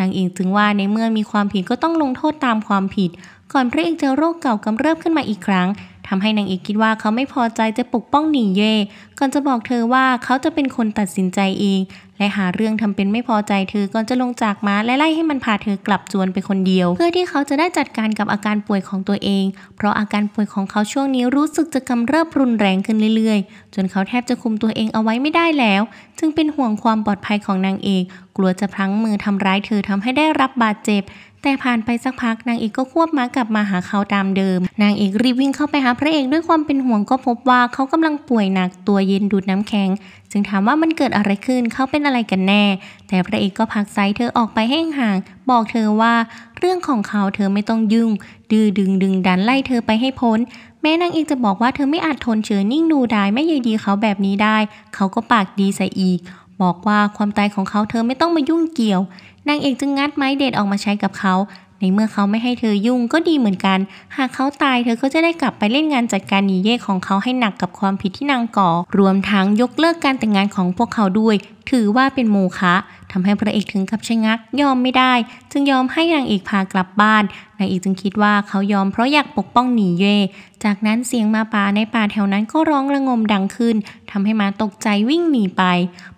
นางเอกจึงว่าในเมื่อมีความผิดก็ต้องลงโทษตามความผิด ก่อนพระเอกจะโรคเก่ากำเริบขึ้นมาอีกครั้งทำให้นางเอกคิดว่าเขาไม่พอใจจะปกป้องหนิงเย่ ก่อนจะบอกเธอว่าเขาจะเป็นคนตัดสินใจเอง และหาเรื่องทำเป็นไม่พอใจเธอ ก่อนจะลงจากม้าและไล่ให้มันพาเธอกลับจวนไปคนเดียว เพื่อที่เขาจะได้จัดการกับอาการป่วยของตัวเอง เพราะอาการป่วยของเขาช่วงนี้รู้สึกจะกำเริบรุนแรงขึ้นเรื่อยๆ จนเขาแทบจะคุมตัวเองเอาไว้ไม่ได้แล้ว จึงเป็นห่วงความปลอดภัยของนางเอก กลัวจะพลั้งมือทำร้ายเธอทำให้ได้รับบาดเจ็บแต่ผ่านไปสักพักนางเอกก็ควบม้ากลับมาหาเขาตามเดิม นางเอกรีบวิ่งเข้าไปหาพระเอกด้วยความเป็นห่วงก็พบว่าเขากำลังป่วยหนักตัวเย็นดูดน้ำแข็งจึงถามว่ามันเกิดอะไรขึ้นเขาเป็นอะไรกันแน่ แต่พระเอกก็พักไซเธอออกไปให้ห่างบอกเธอว่า เรื่องของเขาเธอไม่ต้องยุ่งดื้อดึงดึง ดันไล่เธอไปให้พ้น แม่นางเอกจะบอกว่าเธอไม่อาจทนเฉยนิ่งดูดายไม่ยยดีเขาแบบนี้ได้เขาก็ปากดีใส่อีก บอกว่าความตายของเขาเธอไม่ต้องมายุ่งเกี่ยวนางเอกจึงงัดไม้เด็ดออกมาใช้กับเขา ในเมื่อเขาไม่ให้เธอยุ่งก็ดีเหมือนกัน หากเขาตาย เธอก็จะได้กลับไปเล่นงานจัดการหนีเย่ของเขาให้หนักกับความผิดที่นางก่อ รวมทั้งยกเลิกการแต่งงานของพวกเขาด้วยถือว่าเป็นโมฆะทำให้พระเอกถึงกับชะงัก ยอมไม่ได้ จึงยอมให้นางเอกพากลับบ้าน นางเอกจึงคิดว่าเขายอมเพราะอยากปกป้องหนีเย่จากนั้นเสียงมาป่าในป่าแถวนั้นก็ร้องระงมดังขึ้น ทำให้มาตกใจวิ่งหนีไป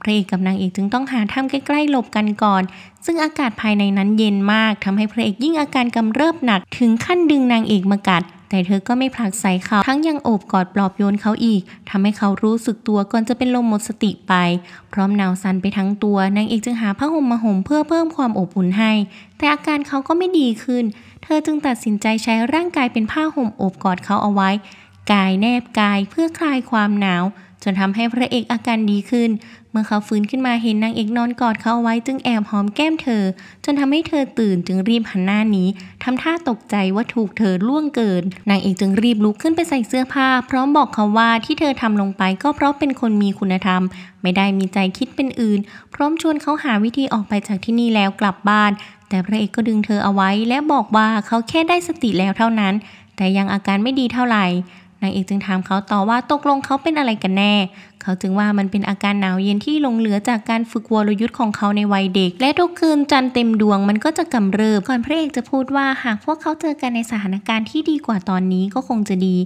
พระเอกกับนางเอกจึงต้องหาถ้ำใกล้ๆหลบกันก่อน ซึ่งอากาศภายในนั้นเย็นมากทำให้พระเอกยิ่งอาการกำเริบหนัก ถึงขั้นดึงนางเอกมากัดแต่เธอก็ไม่ผลักใส่เขา ทั้งยังโอบกอดปลอบโยนเขาอีก ทำให้เขารู้สึกตัวก่อนจะเป็นลมหมดสติไป พร้อมหนาวสั่นไปทั้งตัวนางเอกจึงหาผ้าห่มมาห่มเพื่อเพิ่มความอบอุ่นให้ แต่อาการเขาก็ไม่ดีขึ้น เธอจึงตัดสินใจใช้ร่างกายเป็นผ้าห่มโอบกอดเขาเอาไว้ กายแนบกายเพื่อคลายความหนาว จนทำให้พระเอกอาการดีขึ้นเมื่อเขาฟื้นขึ้นมาเห็นนางเอกนอนกอดเขาเอาไว้จึงแอบหอมแก้มเธอจนทำให้เธอตื่นจึงรีบหันหน้านี้ ทำท่าตกใจว่าถูกเธอล่วงเกินนางเอกจึงรีบลุกขึ้นไปใส่เสื้อผ้าพร้อมบอกเขาว่าที่เธอทำลงไป ก็เพราะเป็นคนมีคุณธรรมไม่ได้มีใจคิดเป็นอื่น พร้อมชวนเขาหาวิธีออกไปจากที่นี่แล้วกลับบ้าน แต่พระเอกก็ดึงเธอเอาไว้และบอกว่าเขาแค่ได้สติแล้วเท่านั้น แต่ยังอาการไม่ดีเท่าไหร่นางเอกจึงถามเขาต่อว่าตกลงเขาเป็นอะไรกันแน่ เขาจึงว่ามันเป็นอาการหนาวเย็นที่ลงเหลือจากการฝึกวรยุทธ์ของเขาในวัยเด็ก และทุกคืนจันเต็มดวงมันก็จะกำเริบ ก่อนพระเอกจะพูดว่าหากพวกเขาเจอกันในสถานการณ์ที่ดีกว่าตอนนี้ก็คงจะดี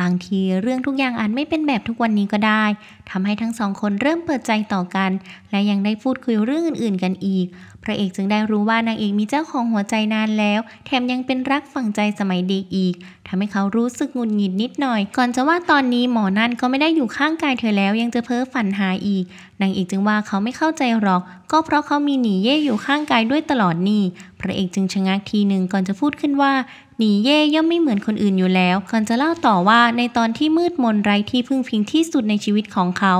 บางทีเรื่องทุกอย่างอาจไม่เป็นแบบทุกวันนี้ก็ได้ ทำให้ทั้งสองคนเริ่มเปิดใจต่อกัน และยังได้พูดคุยเรื่องอื่นๆ กันอีกพระเอกจึงได้รู้ว่านางเอกมีเจ้าของหัวใจนานแล้ว แถมยังเป็นรักฝังใจสมัยเด็กอีก ทำให้เขารู้สึกงุนหงิดนิดหน่อย ก่อนจะว่าตอนนี้หมอนั่นก็ไม่ได้อยู่ข้างกายเธอแล้ว ยังจะเพ้อฝันหาอีกนางเอกจึงว่าเขาไม่เข้าใจหรอก ก็เพราะเขามีหนีเย่อยู่ข้างกายด้วยตลอดนี่พระเอกจึงชะงักทีหนึ่งก่อนจะพูดขึ้นว่าหนีเย่ย่อมไม่เหมือนคนอื่นอยู่แล้ว ก่อนจะเล่าต่อว่าในตอนที่มืดมนไร้ที่พึ่งพิงที่สุดในชีวิตของเขา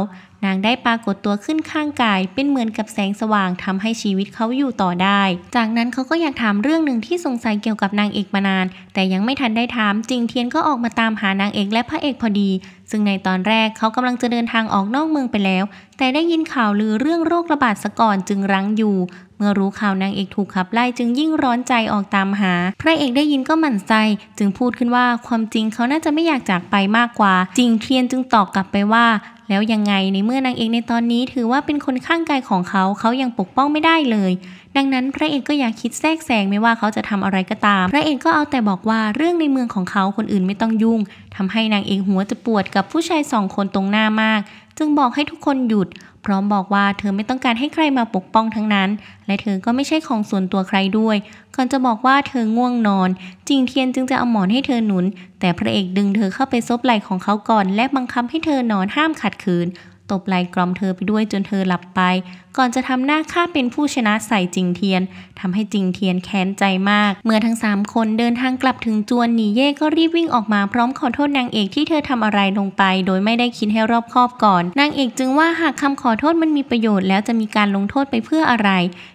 นางได้ปรากฏตัวขึ้นข้างกาย เป็นเหมือนกับแสงสว่างทำให้ชีวิตเขาอยู่ต่อได้ จากนั้นเขาก็อยากถามเรื่องหนึ่งที่สงสัยเกี่ยวกับนางเอกมานาน แต่ยังไม่ทันได้ถามจิงเทียนก็ออกมาตามหานางเอกและพระเอกพอดี ซึ่งในตอนแรกเขากำลังจะเดินทางออกนอกเมืองไปแล้ว แต่ได้ยินข่าวลือเรื่องโรคระบาดซะก่อนจึงรั้งอยู่ เมื่อรู้ข่าวนางเอกถูกขับไล่จึงยิ่งร้อนใจออกตามหา พระเอกได้ยินก็หมั่นไส้จึงพูดขึ้นว่าความจริงเขาน่าจะไม่อยากจากไปมากกว่าจิงเทียนจึงตอบกลับไปว่าแล้วยังไงในเมื่อนางเอกในตอนนี้ถือว่าเป็นคนข้างกายของเขาเขายังปกป้องไม่ได้เลย ดังนั้นพระเอกก็อยากคิดแทรกแซงไม่ว่าเขาจะทำอะไรก็ตาม พระเอกก็เอาแต่บอกว่าเรื่องในเมืองของเขาคนอื่นไม่ต้องยุ่ง ทำให้นางเอกหัวจะปวดกับผู้ชายสองคนตรงหน้ามาก จึงบอกให้ทุกคนหยุดร้อมบอกว่าเธอไม่ต้องการให้ใครมาปกป้องทั้งนั้น และเธอก็ไม่ใช่ของส่วนตัวใครด้วย ก่อนจะบอกว่าเธอง่วงนอนจิงเทียนจึงจะเอาหมอนให้เธอหนุน แต่พระเอกดึงเธอเข้าไปซบไหล่ของเขาก่อน และบังคับให้เธอนอนห้ามขัดขืน ตบไหล่กล่อมเธอไปด้วยจนเธอหลับไปก่อนจะทำหน้าค่าเป็นผู้ชนะใส่จิงเทียนทำให้จิงเทียนแค้นใจมาก เมื่อทั้ง 3 คนเดินทางกลับถึงจวน หนีเย่ก็รีบวิ่งออกมาพร้อมขอโทษนางเอกที่เธอทำอะไรลงไป โดยไม่ได้คิดให้รอบคอบก่อนนางเอกจึงว่าหากคำขอโทษมันมีประโยชน์แล้วจะมีการลงโทษไปเพื่ออะไร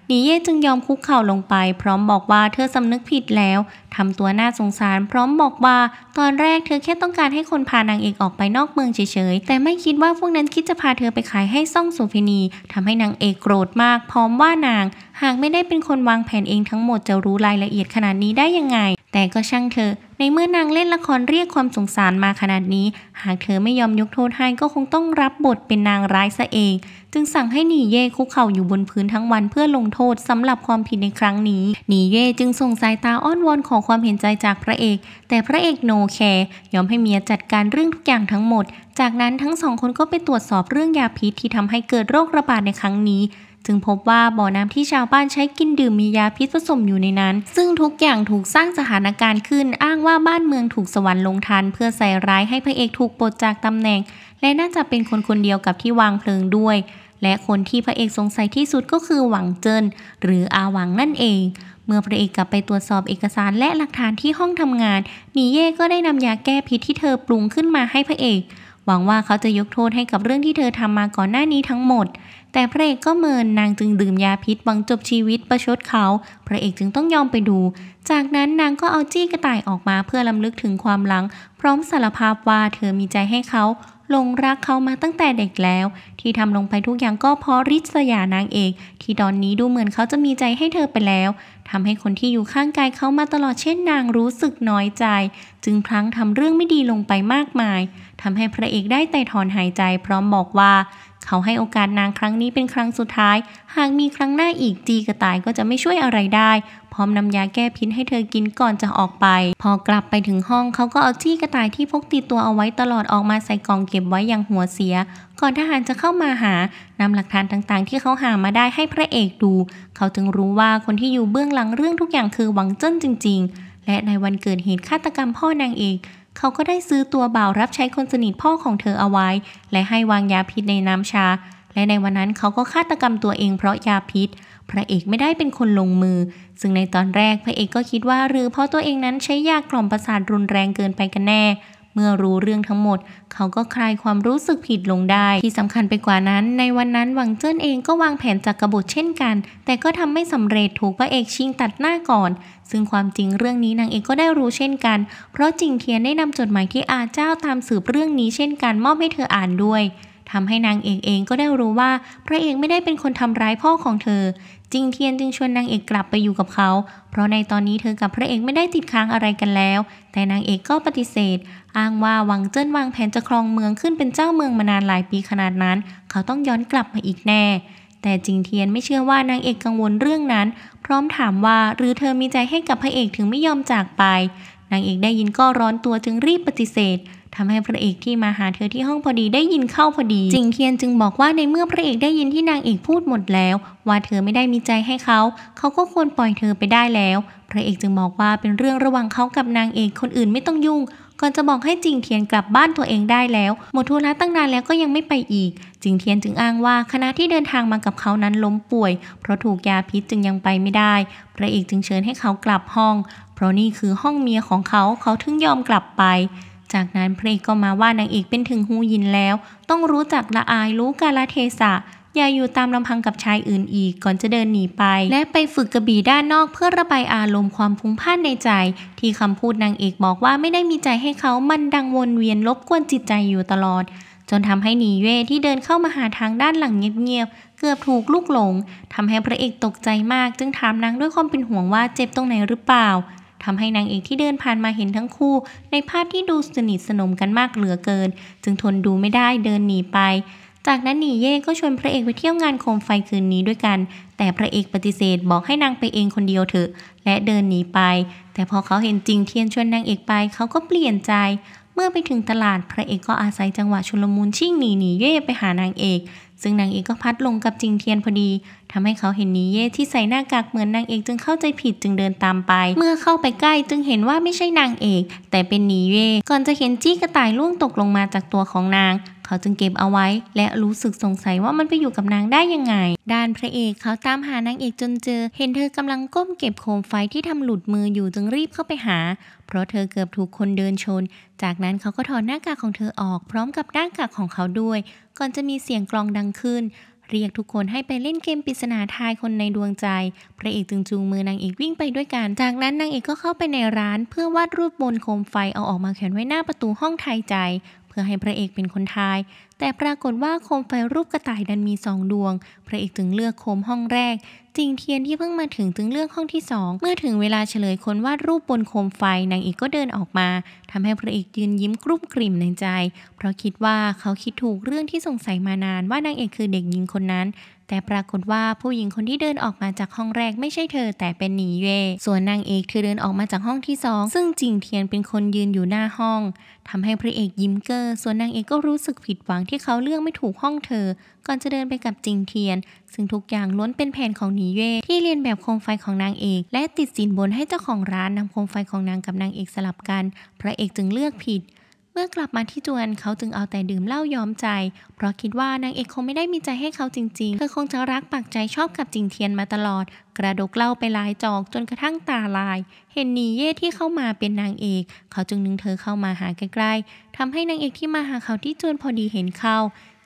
หนีเย่จึงยอมคุกเข่าลงไป พร้อมบอกว่าเธอสำนึกผิดแล้วทำตัวน่าสงสาร พร้อมบอกว่าตอนแรกเธอแค่ต้องการให้คนพานางเอกออกไปนอกเมืองเฉยๆแต่ไม่คิดว่าพวกนั้นคิดจะพาเธอไปขายให้ซ่องโซเฟนีทำให้นางเอกโกรธมากพร้อมว่านางหากไม่ได้เป็นคนวางแผนเองทั้งหมดจะรู้รายละเอียดขนาดนี้ได้ยังไงแต่ก็ช่างเธอ ในเมื่อนางเล่นละครเรียกความสงสารมาขนาดนี้หากเธอไม่ยอมยกโทษให้ก็คงต้องรับบทเป็นนางร้ายซะเองจึงสั่งให้หนีเย่คุกเข่าอยู่บนพื้นทั้งวันเพื่อลงโทษสำหรับความผิดในครั้งนี้ หนีเย่จึงส่งสายตาอ้อนวอนขอความเห็นใจจากพระเอก แต่พระเอกโนแคร์ยอมให้เมียจัดการเรื่องทุกอย่างทั้งหมด จากนั้นทั้งสองคนก็ไปตรวจสอบเรื่องยาพิษที่ทำให้เกิดโรคระบาดในครั้งนี้ จึงพบว่าบ่อน้ำที่ชาวบ้านใช้กินดื่มมียาพิษผสมอยู่ในนั้น ซึ่งทุกอย่างถูกสร้างสถานการณ์ขึ้นอ้างว่าบ้านเมืองถูกสวรรค์ลงทันเพื่อใส่ร้ายให้พระเอกถูกปลดจากตำแหน่ง และน่าจะเป็นคนคนเดียวกับที่วางเพลิงด้วยและคนที่พระเอกสงสัยที่สุดก็คือหวังเจินหรืออาหวังนั่นเอง เมื่อพระเอกกลับไปตรวจสอบเอกสารและหลักฐานที่ห้องทำงานหมีเย่ก็ได้นำยาแก้พิษที่เธอปรุงขึ้นมาให้พระเอก หวังว่าเขาจะยกโทษให้กับเรื่องที่เธอทำมาก่อนหน้านี้ทั้งหมด แต่พระเอกก็เมินนางจึงดื่มยาพิษบังจบชีวิตประชด เขา พระเอกจึงต้องยอมไปดู จากนั้นนางก็เอาจี้กระต่ายออกมาเพื่อลำลึกถึงความหลังพร้อมสารภาพว่าเธอมีใจให้เขาหลงรักเขามาตั้งแต่เด็กแล้ว ที่ทำลงไปทุกอย่างก็เพราะริษยานางเอก ที่ตอนนี้ดูเหมือนเขาจะมีใจให้เธอไปแล้วทำให้คนที่อยู่ข้างกายเขามาตลอดเช่นนางรู้สึกน้อยใจ จึงพลั้งทำเรื่องไม่ดีลงไปมากมายทำให้พระเอกได้แต่ถอนหายใจพร้อมบอกว่า เขาให้โอกาสนางครั้งนี้เป็นครั้งสุดท้ายหากมีครั้งหน้าอีกจีกระต่ายก็จะไม่ช่วยอะไรได้พร้อมนำยาแก้พิษให้เธอกินก่อนจะออกไป พอกลับไปถึงห้องเขาก็เอาที่กระต่ายที่พกติดตัวเอาไว้ตลอดออกมาใส่กล่องเก็บไว้อย่างหัวเสีย ก่อนทหารจะเข้ามาหานำหลักฐานต่าง ๆ ที่เขาหามาได้ให้พระเอกดูเขาจึงรู้ว่าคนที่อยู่เบื้องหลังเรื่องทุกอย่างคือหวังเจิ้นจริง ๆ และในวันเกิดเหตุฆาตกรรมพ่อนางเอกเขาก็ได้ซื้อตัวบ่าวรับใช้คนสนิทพ่อของเธอเอาไว้ และให้วางยาพิษในน้ำชา และในวันนั้นเขาก็ฆาตกรรมตัวเองเพราะยาพิษพระเอกไม่ได้เป็นคนลงมือ ซึ่งในตอนแรกพระเอกก็คิดว่าหรือ เพราะตัวเองนั้นใช้ยากล่อมประสาทรุนแรงเกินไปกันแน่ เมื่อรู้เรื่องทั้งหมด เขาก็คลายความรู้สึกผิดลงได้ ที่สำคัญไปกว่านั้น ในวันนั้นหวังเจิ้นเองก็วางแผนจักกบฏเช่นกัน แต่ก็ทำไม่สำเร็จถูกพระเอกชิงตัดหน้าก่อน ซึ่งความจริงเรื่องนี้นางเอกก็ได้รู้เช่นกัน เพราะจิงเทียนได้นำจดหมายที่อาเจ้าตามสืบเรื่องนี้เช่น กันมอบให้เธออ่านด้วยทำให้นางเอกเองก็ได้รู้ว่าพระเอกไม่ได้เป็นคนทำร้ายพ่อของเธอ จิงเทียนจึงชวนนางเอกกลับไปอยู่กับเขา เพราะในตอนนี้เธอกับพระเอกไม่ได้ติดค้างอะไรกันแล้ว แต่นางเอกก็ปฏิเสธ อ้างว่าวังเจิ้นวางแผนจะครองเมืองขึ้นเป็นเจ้าเมืองมานานหลายปีขนาดนั้น เขาต้องย้อนกลับมาอีกแน่ แต่จิงเทียนไม่เชื่อว่านางเอกกังวลเรื่องนั้น พร้อมถามว่าหรือเธอมีใจให้กับพระเอกถึงไม่ยอมจากไป นางเอกได้ยินก็ร้อนตัวจึงรีบปฏิเสธทำให้พระเอกที่มาหาเธอที่ห้องพอดีได้ยินเข้าพอดี จิงเทียนจึงบอกว่าในเมื่อพระเอกได้ยินที่นางเอกพูดหมดแล้วว่าเธอไม่ได้มีใจให้เขา เขาก็ควรปล่อยเธอไปได้แล้ว พระเอกจึงบอกว่าเป็นเรื่องระหว่างเขากับนางเอกคนอื่นไม่ต้องยุ่ง ก่อนจะบอกให้จิงเทียนกลับบ้านตัวเองได้แล้ว หมดทุนตั้งนานแล้วก็ยังไม่ไปอีก จิงเทียนจึงอ้างว่าคณะที่เดินทางมากับเขานั้นล้มป่วยเพราะถูกยาพิษจึงยังไปไม่ได้ พระเอกจึงเชิญให้เขากลับห้อง เพราะนี่คือห้องเมียของเขาเขาถึงยอมกลับไปจากนั้นพระเอกก็มาว่านางเอกเป็นถึงหูยินแล้ว ต้องรู้จักละอายรู้กาลเทศะ อย่าอยู่ตามลำพังกับชายอื่นอีกก่อนจะเดินหนีไป และไปฝึกกระบี่ด้านนอกเพื่อระบายอารมณ์ความพุ่งพ่านในใจที่คำพูดนางเอกบอกว่าไม่ได้มีใจให้เขามันดังวนเวียนรบกวนจิตใจอยู่ตลอด จนทำให้หนีเย่ที่เดินเข้ามาหาทางด้านหลังเงียบๆเกือบถูกลูกหลงทำให้พระเอกตกใจมากจึงถามนางด้วยความเป็นห่วงว่าเจ็บตรงไหนหรือเปล่าทำให้นางเอกที่เดินผ่านมาเห็นทั้งคู่ในภาพที่ดูสนิทสนมกันมากเหลือเกิน จึงทนดูไม่ได้เดินหนีไป จากนั้นหนีเย่ก็ชวนพระเอกไปเที่ยวงานโคมไฟคืนนี้ด้วยกัน แต่พระเอกปฏิเสธบอกให้นางไปเองคนเดียวเถอะและเดินหนีไป แต่พอเขาเห็นจริงเทียนชวนนางเอกไปเขาก็เปลี่ยนใจ เมื่อไปถึงตลาดพระเอกก็อาศัยจังหวะชุลมุนชิ่งหนีหนีเย่ไปหานางเอกซึ่งนางเอกก็พัดลงกับจิงเทียนพอดี ทำให้เขาเห็นนีเย่ที่ใส่หน้ากากเหมือนนางเอกจึงเข้าใจผิดจึงเดินตามไป เมื่อเข้าไปใกล้จึงเห็นว่าไม่ใช่นางเอกแต่เป็นนีเย่ก่อนจะเห็นจี้กระต่ายล่วงตกลงมาจากตัวของนางเขาจึงเก็บเอาไว้และรู้สึกสงสัยว่ามันไปอยู่กับนางได้ยังไง ด้านพระเอกเขาตามหานางเอกจนเจอ เห็นเธอกำลังก้มเก็บโคมไฟที่ทำหลุดมืออยู่จึงรีบเข้าไปหา เพราะเธอเกือบถูกคนเดินชน จากนั้นเขาก็ถอดหน้ากากของเธอออก พร้อมกับหน้ากากของเขาด้วย ก่อนจะมีเสียงกลองดังขึ้น เรียกทุกคนให้ไปเล่นเกมปริศนาทายคนในดวงใจ พระเอกจึงจูงมือนางเอกวิ่งไปด้วยกัน จากนั้นนางเอกก็เข้าไปในร้าน เพื่อวาดรูปบนโคมไฟเอาออกมาแขวนไว้หน้าประตูห้องทายใจพื่อให้พระเอกเป็นคนทาย แต่ปรากฏว่าโคมไฟรูปกระต่ายดันมีสองดวง พระเอกจึงเลือกโคมห้องแรก จริงเทียนที่เพิ่งมาถึงจึงเลือกห้องที่สอง เมื่อถึงเวลาเฉลยคนวาดรูปบนโคมไฟนางเอกก็เดินออกมา ทำให้พระเอกยืนยิ้มกรุ้มกริ่มในใจ เพราะคิดว่าเขาคิดถูกเรื่องที่สงสัยมานานว่านางเอกคือเด็กหญิงคนนั้นแต่ปรากฏว่าผู้หญิงคนที่เดินออกมาจากห้องแรกไม่ใช่เธอ แต่เป็นหนีเย่ส่วนนางเอกเธอเดินออกมาจากห้องที่สองซึ่งจิงเทียนเป็นคนยืนอยู่หน้าห้อง ทำให้พระเอกยิ้มเกอร์ส่วนนางเอกก็รู้สึกผิดหวังที่เขาเลือกไม่ถูกห้องเธอ ก่อนจะเดินไปกับจิงเทียน ซึ่งทุกอย่างล้วนเป็นแผนของหนีเย่ที่เรียนแบบโคมไฟของนางเอก และติดสินบนให้เจ้าของร้านนำโคมไฟของนางกับนางเอกสลับกัน พระเอกจึงเลือกผิดเมื่อกลับมาที่จวนเขาจึงเอาแต่ดื่มเหล้าย้อมใจ เพราะคิดว่านางเอกคงไม่ได้มีใจให้เขาจริงๆเธอคงจะรักปักใจชอบกับจิงเทียนมาตลอด กระดกเหล้าไปลายจอกจนกระทั่งตาลาย เห็นนีเย่ที่เข้ามาเป็นนางเอก เขาจึงนึงเธอเข้ามาหาใกล้ๆทำให้นางเอกที่มาหาเขาที่จวนพอดีเห็นเขา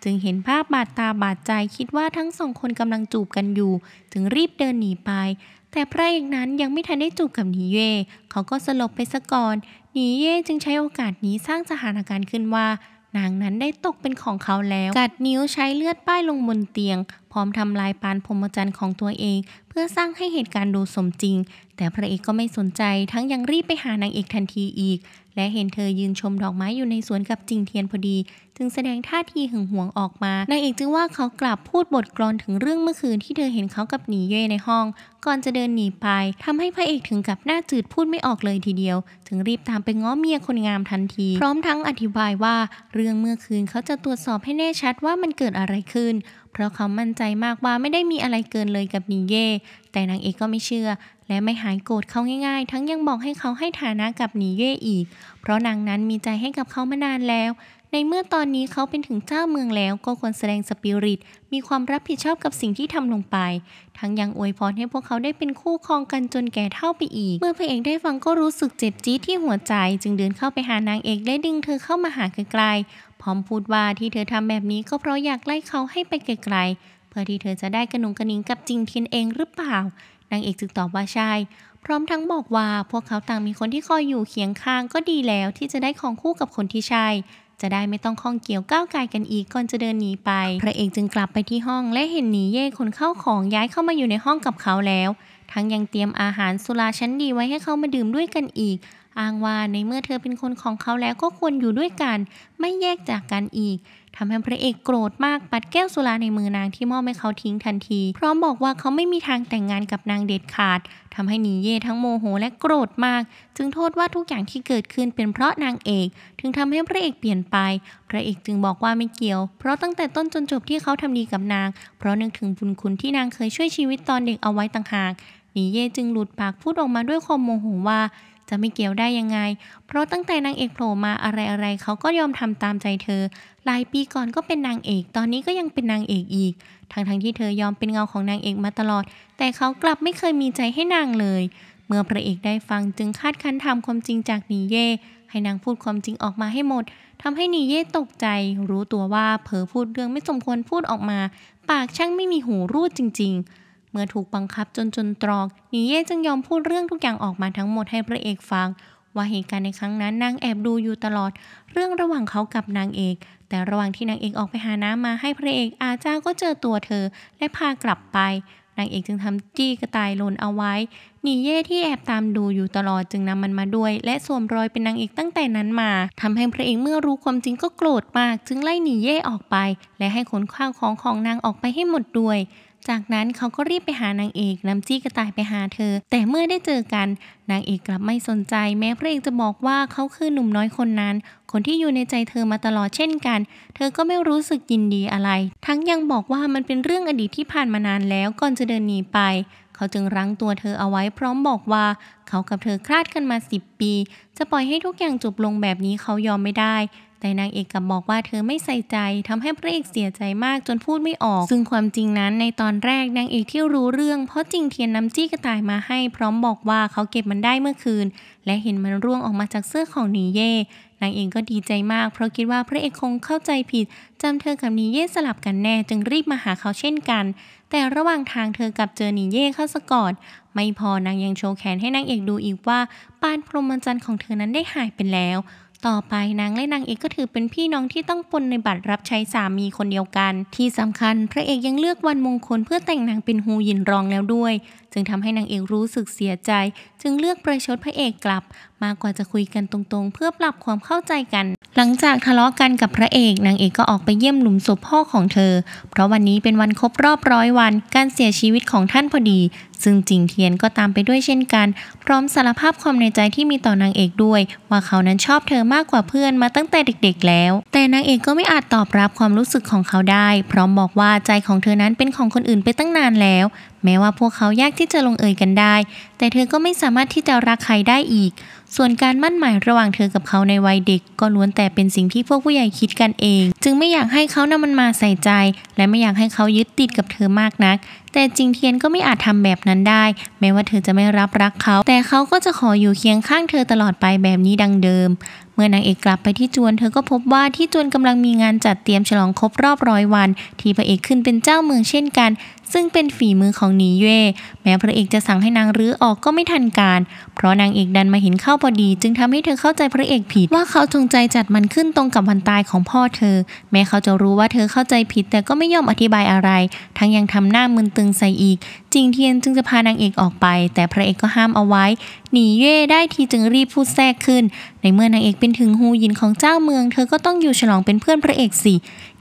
จึงเห็นภาพบาดตาบาดใจคิดว่าทั้งสองคนกำลังจูบกันอยู่จึงรีบเดินหนีไปแต่พระเอกนั้นยังไม่ทันได้จูบกับหนีเย่เขาก็สลบไปซะก่อน หนีเย่จึงใช้โอกาสนี้สร้างสถานการณ์ขึ้นว่านางนั้นได้ตกเป็นของเขาแล้ว กัดนิ้วใช้เลือดป้ายลงบนเตียงพร้อมทำลายปานพรมจทร์ของตัวเอง เพื่อสร้างให้เหตุการณ์ดูสมจริง แต่พระเอกก็ไม่สนใจทั้งยังรีบไปหานางเอกทันทีอีกและเห็นเธอยืนชมดอกไม้อยู่ในสวนกับจิงเทียนพอดี จึงแสดงท่าทีหึงหวงออกมานางเอกจึงว่าเขากลับพูดบทกลอนถึงเรื่องเมื่อคืนที่เธอเห็นเขากับหนีเย่ในห้อง ก่อนจะเดินหนีไป ทำให้พระเอกถึงกับหน้าจืดพูดไม่ออกเลยทีเดียวถึงรีบตามไปง้อเมียคนงามทันที พร้อมทั้งอธิบายว่าเรื่องเมื่อคืนเขาจะตรวจสอบให้แน่ชัดว่ามันเกิดอะไรขึ้นเพราะเขามั่นใจมากว่าไม่ได้มีอะไรเกินเลยกับ นิเย่แต่นางเอกก็ไม่เชื่อ และไม่หายโกรธเขาง่ายๆ ทั้งยังบอกให้เขาให้ฐานะกับนีเย่อีก เพราะนางนั้นมีใจให้กับเขามานานแล้ว ในเมื่อตอนนี้เขาเป็นถึงเจ้าเมืองแล้ว ก็ควรแสดงสปิริต มีความรับผิดชอบกับสิ่งที่ทำลงไป ทั้งยังอวยพรให้พวกเขาได้เป็นคู่ครองกันจนแก่เท่าไปอีก เมื่อพระเอกได้ฟังก็รู้สึกเจ็บจี๊ดที่หัวใจ จึงเดินเข้าไปหานางเอกและดึงเธอเข้ามาหาไกลร้อมพูดว่าที่เธอทำแบบนี้ก็เพราะอยากไล่เขาให้ไปไกลๆ เพื่อที่เธอจะได้กระนุงกระนิงกับจิงเทียนเองหรือเปล่า นางเอกจึงตอบว่าใช่ พร้อมทั้งบอกว่า พวกเขาต่างมีคนที่คอยอยู่เคียงข้างก็ดีแล้วที่จะได้ของคู่กับคนที่ใช่ จะได้ไม่ต้องข้องเกี่ยวก้าวไกลกันอีกก่อนจะเดินหนีไป พระเอกจึงกลับไปที่ห้องและเห็นหนีเย่คนเข้าของย้ายเข้ามาอยู่ในห้องกับเขาแล้ว ทั้งยังเตรียมอาหารสุราชั้นดีไว้ให้เขามาดื่มด้วยกันอีกอ้างว่าในเมื่อเธอเป็นคนของเขาแล้วก็ควรอยู่ด้วยกัน ไม่แยกจากกันอีกทำให้พระเอกโกรธมากปัดแก้วสุราในมือนางที่มอบให้เขาทิ้งทันทีพร้อมบอกว่าเขาไม่มีทางแต่งงานกับนางเด็ดขาดทำให้หนีเย่ทั้งโมโหและโกรธมาก จึงโทษว่าทุกอย่างที่เกิดขึ้นเป็นเพราะนางเอกถึงทำให้พระเอกเปลี่ยนไป พระเอกจึงบอกว่าไม่เกี่ยวเพราะตั้งแต่ต้นจนจบที่เขาทำดีกับนางเพราะนึกถึงบุญคุณที่นางเคยช่วยชีวิตตอนเด็กเอาไว้ต่างหากหนีเย่จึงหลุดปากพูดออกมาด้วยความโมโหว่าจะไม่เกี่ยวได้ยังไง เพราะตั้งแต่นางเอกโผล่มาอะไรๆเขาก็ยอมทำตามใจเธอ หลายปีก่อนก็เป็นนางเอก ตอนนี้ก็ยังเป็นนางเอกอีก ทั้งๆทที่เธอยอมเป็นเงาของนางเอกมาตลอด แต่เขากลับไม่เคยมีใจให้นางเลย เมื่อพระเอกได้ฟังจึงคาดคั้นทำความจริงจากนีเย่ให้นางพูดความจริงออกมาให้หมด ทำให้นีเย่ตกใจ รู้ตัวว่าเผลอพูดเรื่องไม่สมควรพูดออกมา ปากช่างไม่มีหูรูดจริง ๆมื่อถูกบังคับจนจนตรอกหนีเย่จึงยอมพูดเรื่องทุกอย่างออกมาทั้งหมดให้พระเอกฟังว่าเหตุการณ์ในครั้งนั้นนางแอบดูอยู่ตลอด เรื่องระหว่างเขากับนางเอก แต่ระหว่างที่นางเอกออกไปหาน้ำมาให้พระเอกอาจ้าก็เจอตัวเธอและพากลับไปนางเอกจึงทำจี้กระต่ายหล่นเอาไว้หนีเย่ที่แอบตามดูอยู่ตลอดจึงนำมันมาด้วย และสวมรอยเป็นนางเอกตั้งแต่นั้นมาทำให้พระเอกเมื่อรู้ความจริงก็โกรธมากจึงไล่หนีเย่ออกไป และให้ขนข้าวของของนางออกไปให้หมดด้วยจากนั้นเขาก็รีบไปหานางเอก น้ำจี้กระต่ายไปหาเธอ แต่เมื่อได้เจอกันนางเอกกลับไม่สนใจแม้พระเอกจะบอกว่าเขาคือหนุ่มน้อยคนนั้น คนที่อยู่ในใจเธอมาตลอดเช่นกัน เธอก็ไม่รู้สึกยินดีอะไร ทั้งยังบอกว่ามันเป็นเรื่องอดีตที่ผ่านมานานแล้วก่อนจะเดินหนีไป เขาจึงรั้งตัวเธอเอาไว้พร้อมบอกว่า เขากับเธอคลาดกันมาสิบปีจะปล่อยให้ทุกอย่างจบลงแบบนี้เขายอมไม่ได้แต่นางเอกกลับบอกว่าเธอไม่ใส่ใจทำให้พระเอกเสียใจมากจนพูดไม่ออก ซึ่งความจริงนั้นในตอนแรกนางเอกที่รู้เรื่อง เพราะจริงเทียนน้าจี้กระต่ายมาให้ พร้อมบอกว่าเขาเก็บมันได้เมื่อคืน และเห็นมันร่วงออกมาจากเสื้อของนีเย่นางเองก็ดีใจมาก เพราะคิดว่าพระเอกคงเข้าใจผิดจำเธอกับนีเย่สลับกันแน่ จึงรีบมาหาเขาเช่นกัน แต่ระหว่างทางเธอกับเจอนีเย่เข้าสะกอด ไม่พอนางยังโชว์แขนให้นางเอกดูอีกว่าปานพรหมจรรย์ของเธอนั้นได้หายไปแล้วต่อไปนางและนางเอกก็ถือเป็นพี่น้องที่ต้องปนในบัตรรับใช้สามีคนเดียวกัน ที่สำคัญ พระเอกยังเลือกวันมงคลเพื่อแต่งนางเป็นฮูยินรองแล้วด้วย จึงทำให้นางเอกรู้สึกเสียใจ จึงเลือกประชดพระเอกกลับ มากกว่าจะคุยกันตรงๆ เพื่อปรับความเข้าใจกัน หลังจากทะเลาะกันกับพระเอกนางเอกก็ออกไปเยี่ยมหลุมศพพ่อของเธอ เพราะวันนี้เป็นวันครบรอบร้อยวันการเสียชีวิตของท่านพอดีซึ่งจิงเทียนก็ตามไปด้วยเช่นกัน พร้อมสารภาพความในใจที่มีต่อนางเอกด้วย ว่าเขานั้นชอบเธอมากกว่าเพื่อนมาตั้งแต่เด็ก ๆ แล้ว แต่นางเอกก็ไม่อาจตอบรับความรู้สึกของเขาได้ พร้อมบอกว่าใจของเธอนั้นเป็นของคนอื่นไปตั้งนานแล้ว แม้ว่าพวกเขายากที่จะลงเอยกันได้ แต่เธอก็ไม่สามารถที่จะรักใครได้อีก ส่วนการมั่นหมายระหว่างเธอกับเขาในวัยเด็ก ก็ล้วนแต่เป็นสิ่งที่พวกผู้ใหญ่คิดกันเอง จึงไม่อยากให้เขานำมันมาใส่ใจ และไม่อยากให้เขายึดติดกับเธอมากนักแต่จิงเทียนก็ไม่อาจทำแบบนั้นได้ แม้ว่าเธอจะไม่รับรักเขา แต่เขาก็จะขออยู่เคียงข้างเธอตลอดไปแบบนี้ดังเดิมเมื่อนางเอกกลับไปที่จวนเธอก็พบว่าที่จวนกำลังมีงานจัดเตรียมฉลองครบรอบร้อยวัน ที่พระเอกขึ้นเป็นเจ้าเมืองเช่นกัน ซึ่งเป็นฝีมือของหนีเย่แม้พระเอกจะสั่งให้นางรื้อออกก็ไม่ทันการ เพราะนางเอกดันมาเห็นเข้าพอดี จึงทำให้เธอเข้าใจพระเอกผิดว่าเขาจงใจจัดมันขึ้นตรงกับวันตายของพ่อเธอ แม้เขาจะรู้ว่าเธอเข้าใจผิดแต่ก็ไม่ยอมอธิบายอะไร ทั้งยังทำหน้ามึนตึงใส่อีกจริงเทียนจึงจะพานางเอกออกไป แต่พระเอกก็ห้ามเอาไว้ หนีเย่ได้ทีจึงรีบพูดแทรกขึ้น ในเมื่อนางเอกเป็นถึงฮูยินของเจ้าเมือง เธอก็ต้องอยู่ฉลองเป็นเพื่อนพระเอกสิ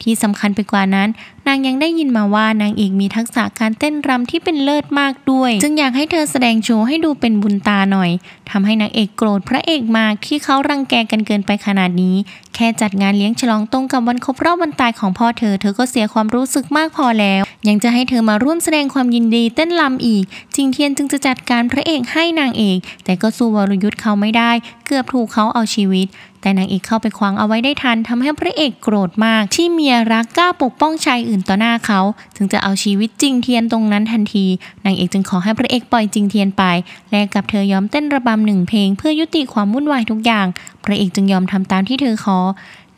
ที่สำคัญไปกว่านั้น นางยังได้ยินมาว่านางเอกมีทักษะการเต้นรำที่เป็นเลิศมากด้วยจึงอยากให้เธอแสดงโชว์ให้ดูเป็นบุญตาหน่อยทำให้นางเอกโกรธพระเอกมากที่เขารังแกกันเกินไปขนาดนี้แค่จัดงานเลี้ยงฉลองตรงกับวันครบรอบวันตายของพ่อเธอเธอก็เสียความรู้สึกมากพอแล้ว ยังจะให้เธอมาร่วมแสดงความยินดีเต้นรำอีกจิงเทียนจึงจะจัดการพระเอกให้นางเอก แต่ก็สู้วรยุทธ์เขาไม่ได้ เกือบถูกเขาเอาชีวิตแต่นางเอกเข้าไปควางเอาไว้ได้ทันทำให้พระเอกโกรธมากที่เมียรักกล้าปกป้องชายอื่นต่อหน้าเขาถึงจะเอาชีวิตจริงเทียนตรงนั้นทันทีนางเอกจึงขอให้พระเอกปล่อยจริงเทียนไป แลกกับเธอยอมเต้นระบำหนึ่งเพลงเพื่อยุติความวุ่นวายทุกอย่าง พระเอกจึงยอมทำตามที่เธอขอ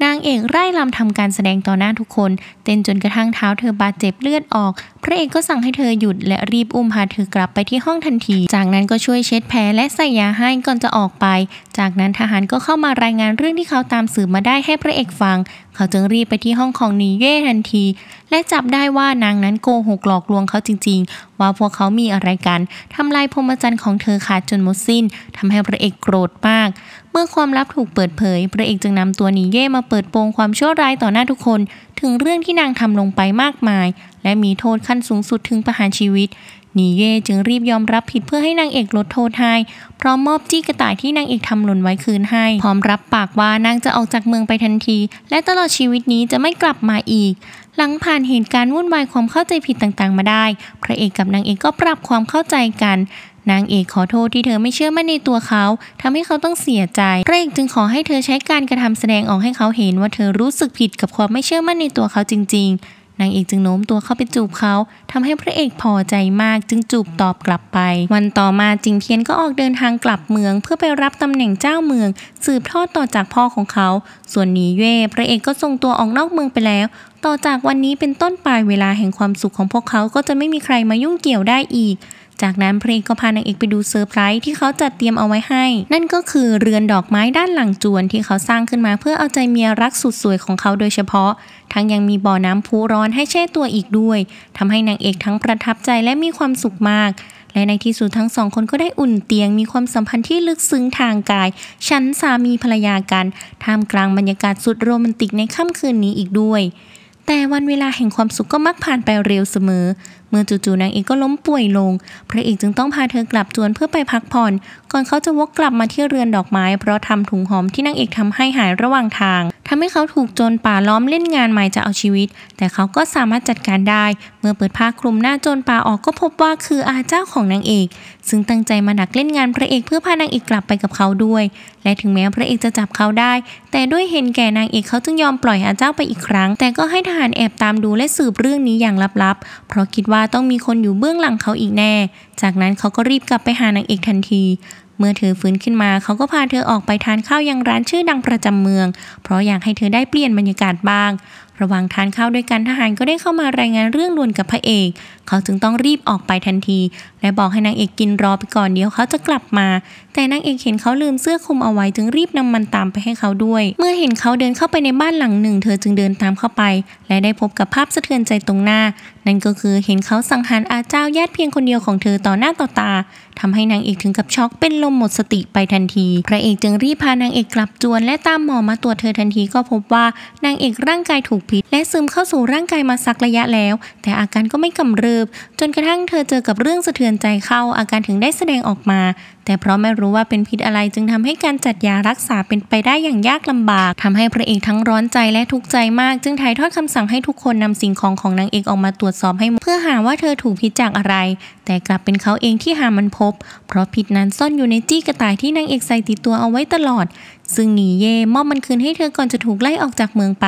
นางเอกไล่ลำทำการแสดงต่อหน้าทุกคนเต้นจนกระทั่งเท้าเธอบาดเจ็บเลือดออกพระเอกก็สั่งให้เธอหยุดและรีบอุ้มพาเธอกลับไปที่ห้องทันทีจากนั้นก็ช่วยเช็ดแผลและใส่ยาให้ก่อนจะออกไปจากนั้นทหารก็เข้ามารายงานเรื่องที่เขาตามสืบมาได้ให้พระเอกฟังเขาจึงรีบไปที่ห้องของนีเย่ทันทีและจับได้ว่านางนั้นโกหกหลอกลวงเขาจริงๆว่าพวกเขามีอะไรกันทำลายพรมจันทร์ของเธอขาดจนหมดสิ้นทำให้พระเอกโกรธมากมื่อความลับถูกเปิดเผย พระเอกจึงนำตัวนีเย่มาเปิดโปงความชั่วร้ายต่อหน้าทุกคน ถึงเรื่องที่นางทำลงไปมากมาย และมีโทษขั้นสูงสุดถึงประหารชีวิตนีเย่จึงรีบยอมรับผิดเพื่อให้นางเอกลดโทษให้พร้อมมอบจี้กระต่ายที่นางเอกทำหล่นไว้คืนให้ พร้อมรับปากว่านางจะออกจากเมืองไปทันที และตลอดชีวิตนี้จะไม่กลับมาอีก หลังผ่านเหตุการณ์วุ่นวายความเข้าใจผิดต่างๆมาได้ พระเอกกับนางเอกก็ปรับความเข้าใจกันนางเอกขอโทษที่เธอไม่เชื่อมั่นในตัวเขาทำให้เขาต้องเสียใจพระเอกจึงขอให้เธอใช้การกระทำแสดงออกให้เขาเห็นว่าเธอรู้สึกผิดกับความไม่เชื่อมั่นในตัวเขาจริงๆนางเอกจึงโน้มตัวเข้าไปจูบเขาทำให้พระเอกพอใจมากจึงจูบตอบกลับไป วันต่อมาจิงเทียนก็ออกเดินทางกลับเมืองเพื่อไปรับตำแหน่งเจ้าเมือง สืบทอดต่อจากพ่อของเขา ส่วนหนีเย่พระเอกก็ส่งตัวออกนอกเมืองไปแล้ว ต่อจากวันนี้เป็นต้นไปเวลาแห่งความสุขของพวกเขาก็จะไม่มีใครมายุ่งเกี่ยวได้อีกจากนั้นพระเอกก็พานางเอกไปดูเซอร์ไพรส์ที่เขาจัดเตรียมเอาไว้ให้ นั่นก็คือเรือนดอกไม้ด้านหลังจวนที่เขาสร้างขึ้นมา เพื่อเอาใจเมียรักสุดสวยของเขาโดยเฉพาะ ทั้งยังมีบ่อน้ำพุร้อนให้แช่ตัวอีกด้วย ทำให้นางเอกทั้งประทับใจและมีความสุขมาก และในที่สุดทั้งสองคนก็ได้อุ่นเตียง มีความสัมพันธ์ที่ลึกซึ้งทางกาย ชั้นสามีภรรยากันท่ามกลางบรรยากาศสุดโรแมนติกในค่ำคืนนี้อีกด้วย แต่วันเวลาแห่งความสุขก็มักผ่านไปเร็วเสมอเมื่อจู่ๆนางเอกก็ล้มป่วยลง พระเอกจึงต้องพาเธอกลับจวนเพื่อไปพักผ่อน ก่อนเขาจะวกกลับมาที่เรือนดอกไม้เพราะทำถุงหอมที่นางเอกทำให้หายระหว่างทาง ทำให้เขาถูกโจรป่าล้อมเล่นงานหมายจะเอาชีวิต แต่เขาก็สามารถจัดการได้ เมื่อเปิดผ้าคลุมหน้าโจรป่าออกก็พบว่าคืออาเจ้าของนางเอกซึ่งตั้งใจมาดักเล่นงานพระเอกเพื่อพานางเอกกลับไปกับเขาด้วย และถึงแม้พระเอกจะจับเขาได้ แต่ด้วยเห็นแก่นางเอกเขาจึงยอมปล่อยอาเจ้าไปอีกครั้ง แต่ก็ให้ทหารแอบตามดูและสืบเรื่องนี้อย่างลับๆเพราะคิดว่าาต้องมีคนอยู่เบื้องหลังเขาอีกแน่ จากนั้นเขาก็รีบกลับไปหานางเอกทันที เมื่อเธอฟื้นขึ้นมาเขาก็พาเธอออกไปทานข้าวยังร้านชื่อดังประจำเมือง เพราะอยากให้เธอได้เปลี่ยนบรรยากาศบ้างระหว่างทานข้าวด้วยกันทหารก็ได้เข้ามารายงานเรื่องด่วนกับพระเอกเขาจึงต้องรีบออกไปทันที และบอกให้นางเอกกินรอไปก่อนเดี๋ยวเขาจะกลับมา แต่นางเอกเห็นเขาลืมเสื้อคลุมเอาไว้จึงรีบนำมันตามไปให้เขาด้วย เมื่อเห็นเขาเดินเข้าไปในบ้านหลังหนึ่ง เธอจึงเดินตามเข้าไป และได้พบกับภาพสะเทือนใจตรงหน้านั่นก็คือเห็นเขาสังหารอาเจ้าญาติเพียงคนเดียวของเธอต่อหน้าต่อตา ทำให้นางเอกถึงกับช็อกเป็นลมหมดสติไปทันทีพระเอกจึงรีบพานางเอกกลับจวนและตามหมอมาตรวจเธอทันที ก็พบว่านางเอกร่างกายถูกพิษและซึมเข้าสู่ร่างกายมาสักระยะแล้ว แต่อาการก็ไม่กำเริบจนกระทั่งเธอเจอกับเรื่องสะเทือนใจเข้าอาการถึงได้แสดงออกมาแต่เพราะไม่รู้ว่าเป็นพิษอะไรจึงทำให้การจัดยารักษาเป็นไปได้อย่างยากลำบากทำให้พระเอกทั้งร้อนใจและทุกข์ใจมาก จึงถ่ายทอดคำสั่งให้ทุกคนนำสิ่งของของนางเอกออกมาตรวจสอบให้เพื่อหาว่าเธอถูกพิษจากอะไร แต่กลับเป็นเขาเองที่หามันพบ เพราะพิษนั้นซ่อนอยู่ในจี้กระต่ายที่นางเอกใส่ติดตัวเอาไว้ตลอด ซึ่งหนีเย่มอบมันคืนให้เธอก่อนจะถูกไล่ออกจากเมืองไป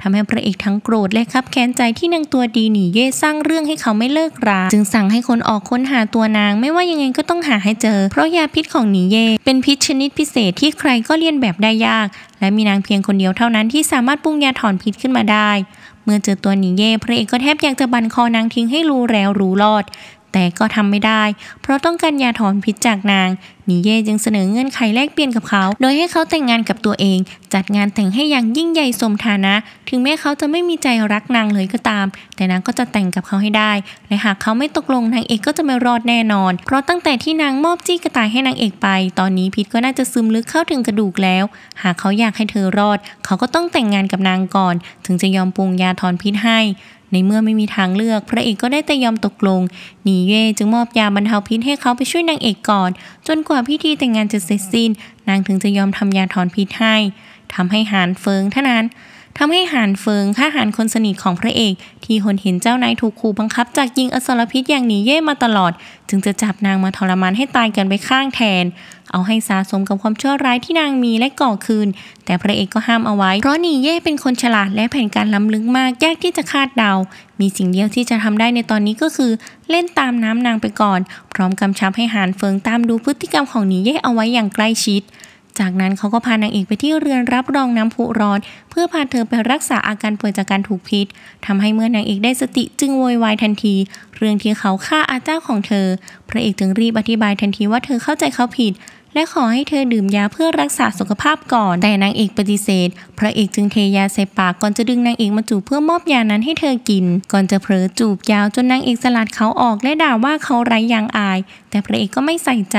ทำให้พระเอกทั้งโกรธและคับแค้นใจที่นางตัวดีหนีเย่สร้างเรื่องให้เขาไม่เลิกราจึงสั่งให้คนออกค้นหาตัวนาง ไม่ว่ายังไงก็ต้องหาให้เจอ เพราะยาาพิษของหนีเย เป็นพิษชนิดพิเศษที่ใครก็เลียนแบบได้ยาก และมีนางเพียงคนเดียวเท่านั้นที่สามารถปรุงยาถอนพิษขึ้นมาได้ เมื่อเจอตัวหนีเย พระเอกก็แทบอยากจะบันคอนางทิ้งให้รู้แล้วรู้รอดแต่ก็ทำไม่ได้ เพราะต้องการยาถอนพิษจากนางนิเย่จึงเสนอเงื่อนไขแลกเปลี่ยนกับเขา โดยให้เขาแต่งงานกับตัวเอง จัดงานแต่งให้อย่างยิ่งใหญ่สมฐานะ ถึงแม้เขาจะไม่มีใจรักนางเลยก็ตาม แต่นางก็จะแต่งกับเขาให้ได้ และหากเขาไม่ตกลงนางเอกก็จะไม่รอดแน่นอนเพราะตั้งแต่ที่นางมอบจี้กระต่ายให้นางเอกไป ตอนนี้พิษก็น่าจะซึมลึกเข้าถึงกระดูกแล้ว หากเขาอยากให้เธอรอด เขาก็ต้องแต่งงานกับนางก่อน ถึงจะยอมปรุงยาถอนพิษให้ในเมื่อไม่มีทางเลือกพระเอกก็ได้แต่ยอมตกลง หนีเย่จึงมอบยาบรรเทาพิษให้เขาไปช่วยนางเอกก่อน จนกว่าพิธีแต่งงานจะเสร็จสิ้น นางถึงจะยอมทำยาถอนพิษให้ทำให้หานเฟิงเท่านั้นทำให้หานเฟิงข้าหานคนสนิทของพระเอกที่หนเห็นเจ้านายถูกขู่บังคับจากยิงอสรพิษอย่างหนีเย่มาตลอด จึงจะจับนางมาทรมานให้ตายกันไปข้างแทนเอาให้สะสมกับความชั่วร้ายที่นางมีและก่อคืนแต่พระเอกก็ห้ามเอาไว้ เพราะนีเย่เป็นคนฉลาดและแผนการล้ำลึกมากแยกที่จะคาดเดา มีสิ่งเดียวที่จะทำได้ในตอนนี้ก็คือเล่นตามน้ำนางไปก่อน พร้อมกำชับให้หานเฟิงตามดูพฤติกรรมของนีเย่เอาไว้อย่างใกล้ชิด จากนั้นเขาก็พานางเอกไปที่เรือนรับรองน้ำพุร้อนเพื่อพาเธอไปรักษาอาการป่วยจากการถูกพิษทำให้เมื่อนางเอกได้สติจึงโวยวายทันที เรื่องที่เขาฆ่าอาเจ้าของเธอ พระเอกจึงรีบอธิบายทันทีว่าเธอเข้าใจเขาผิดและขอให้เธอดื่มยาเพื่อรักษาสุขภาพก่อน แต่นางเอกปฏิเสธ พระเอกจึงเทยาใส่ปากก่อนจะดึงนางเอกมาจูบเพื่อมอบยานั้นให้เธอกิน ก่อนจะเผลอจูบยาวจนนางเอกสลัดเขาออกและด่าว่าเขาไร้ยางอาย แต่พระเอกก็ไม่ใส่ใจ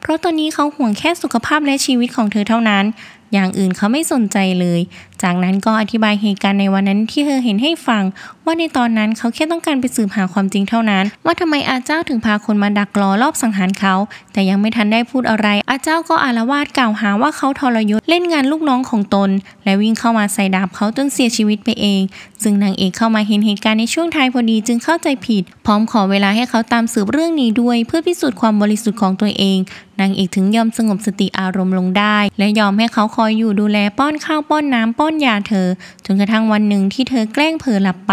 เพราะตอนนี้เขาห่วงแค่สุขภาพและชีวิตของเธอเท่านั้นอย่างอื่นเขาไม่สนใจเลย จากนั้นก็อธิบายเหตุการณ์ในวันนั้นที่เธอเห็นให้ฟัง ว่าในตอนนั้นเขาแค่ต้องการไปสืบหาความจริงเท่านั้น ว่าทำไมอาเจ้าถึงพาคนมาดักรอรอบสังหารเขา แต่ยังไม่ทันได้พูดอะไร อาเจ้าก็อารวาสกล่าวหาว่าเขาทรยศเล่นงานลูกน้องของตน และวิ่งเข้ามาใส่ดาบเขาจนเสียชีวิตไปเองซึ่งนางเอกเข้ามาเห็นเหตุการณ์ในช่วงท้ายพอดีจึงเข้าใจผิด พร้อมขอเวลาให้เขาตามสืบเรื่องนี้ด้วยเพื่อพิสูจน์ความบริสุทธิ์ของตัวเองนางเอกถึงยอมสงบสติอารมณ์ลงได้ และยอมให้เขาคอยอยู่ดูแลป้อนข้าวป้อนน้ำป้อนยาเธอจนกระทั่งวันหนึ่งที่เธอแกล้งเผลอหลับไป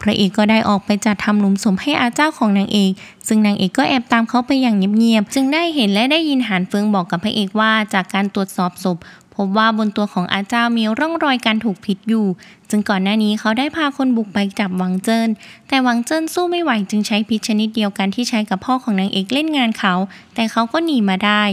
พระเอกก็ได้ออกไปจัดทำหลุมศพให้อาเจ้าของนางเอกซึ่งนางเอกก็แอบตามเขาไปอย่างเงียบๆจึงได้เห็นและได้ยินหานเฟืองบอกกับพระเอกว่าจากการตรวจสอบศพพบว่าบนตัวของอาเจ้ามีร่องรอยการถูกผิดอยู่ จึงก่อนหน้านี้เขาได้พาคนบุกไปจับวังเจิ้น แต่วังเจิ้นสู้ไม่ไหวจึงใช้พิษชนิดเดียวกันที่ใช้กับพ่อของนางเอกเล่นงานเขา แต่เขาก็หนีมาได้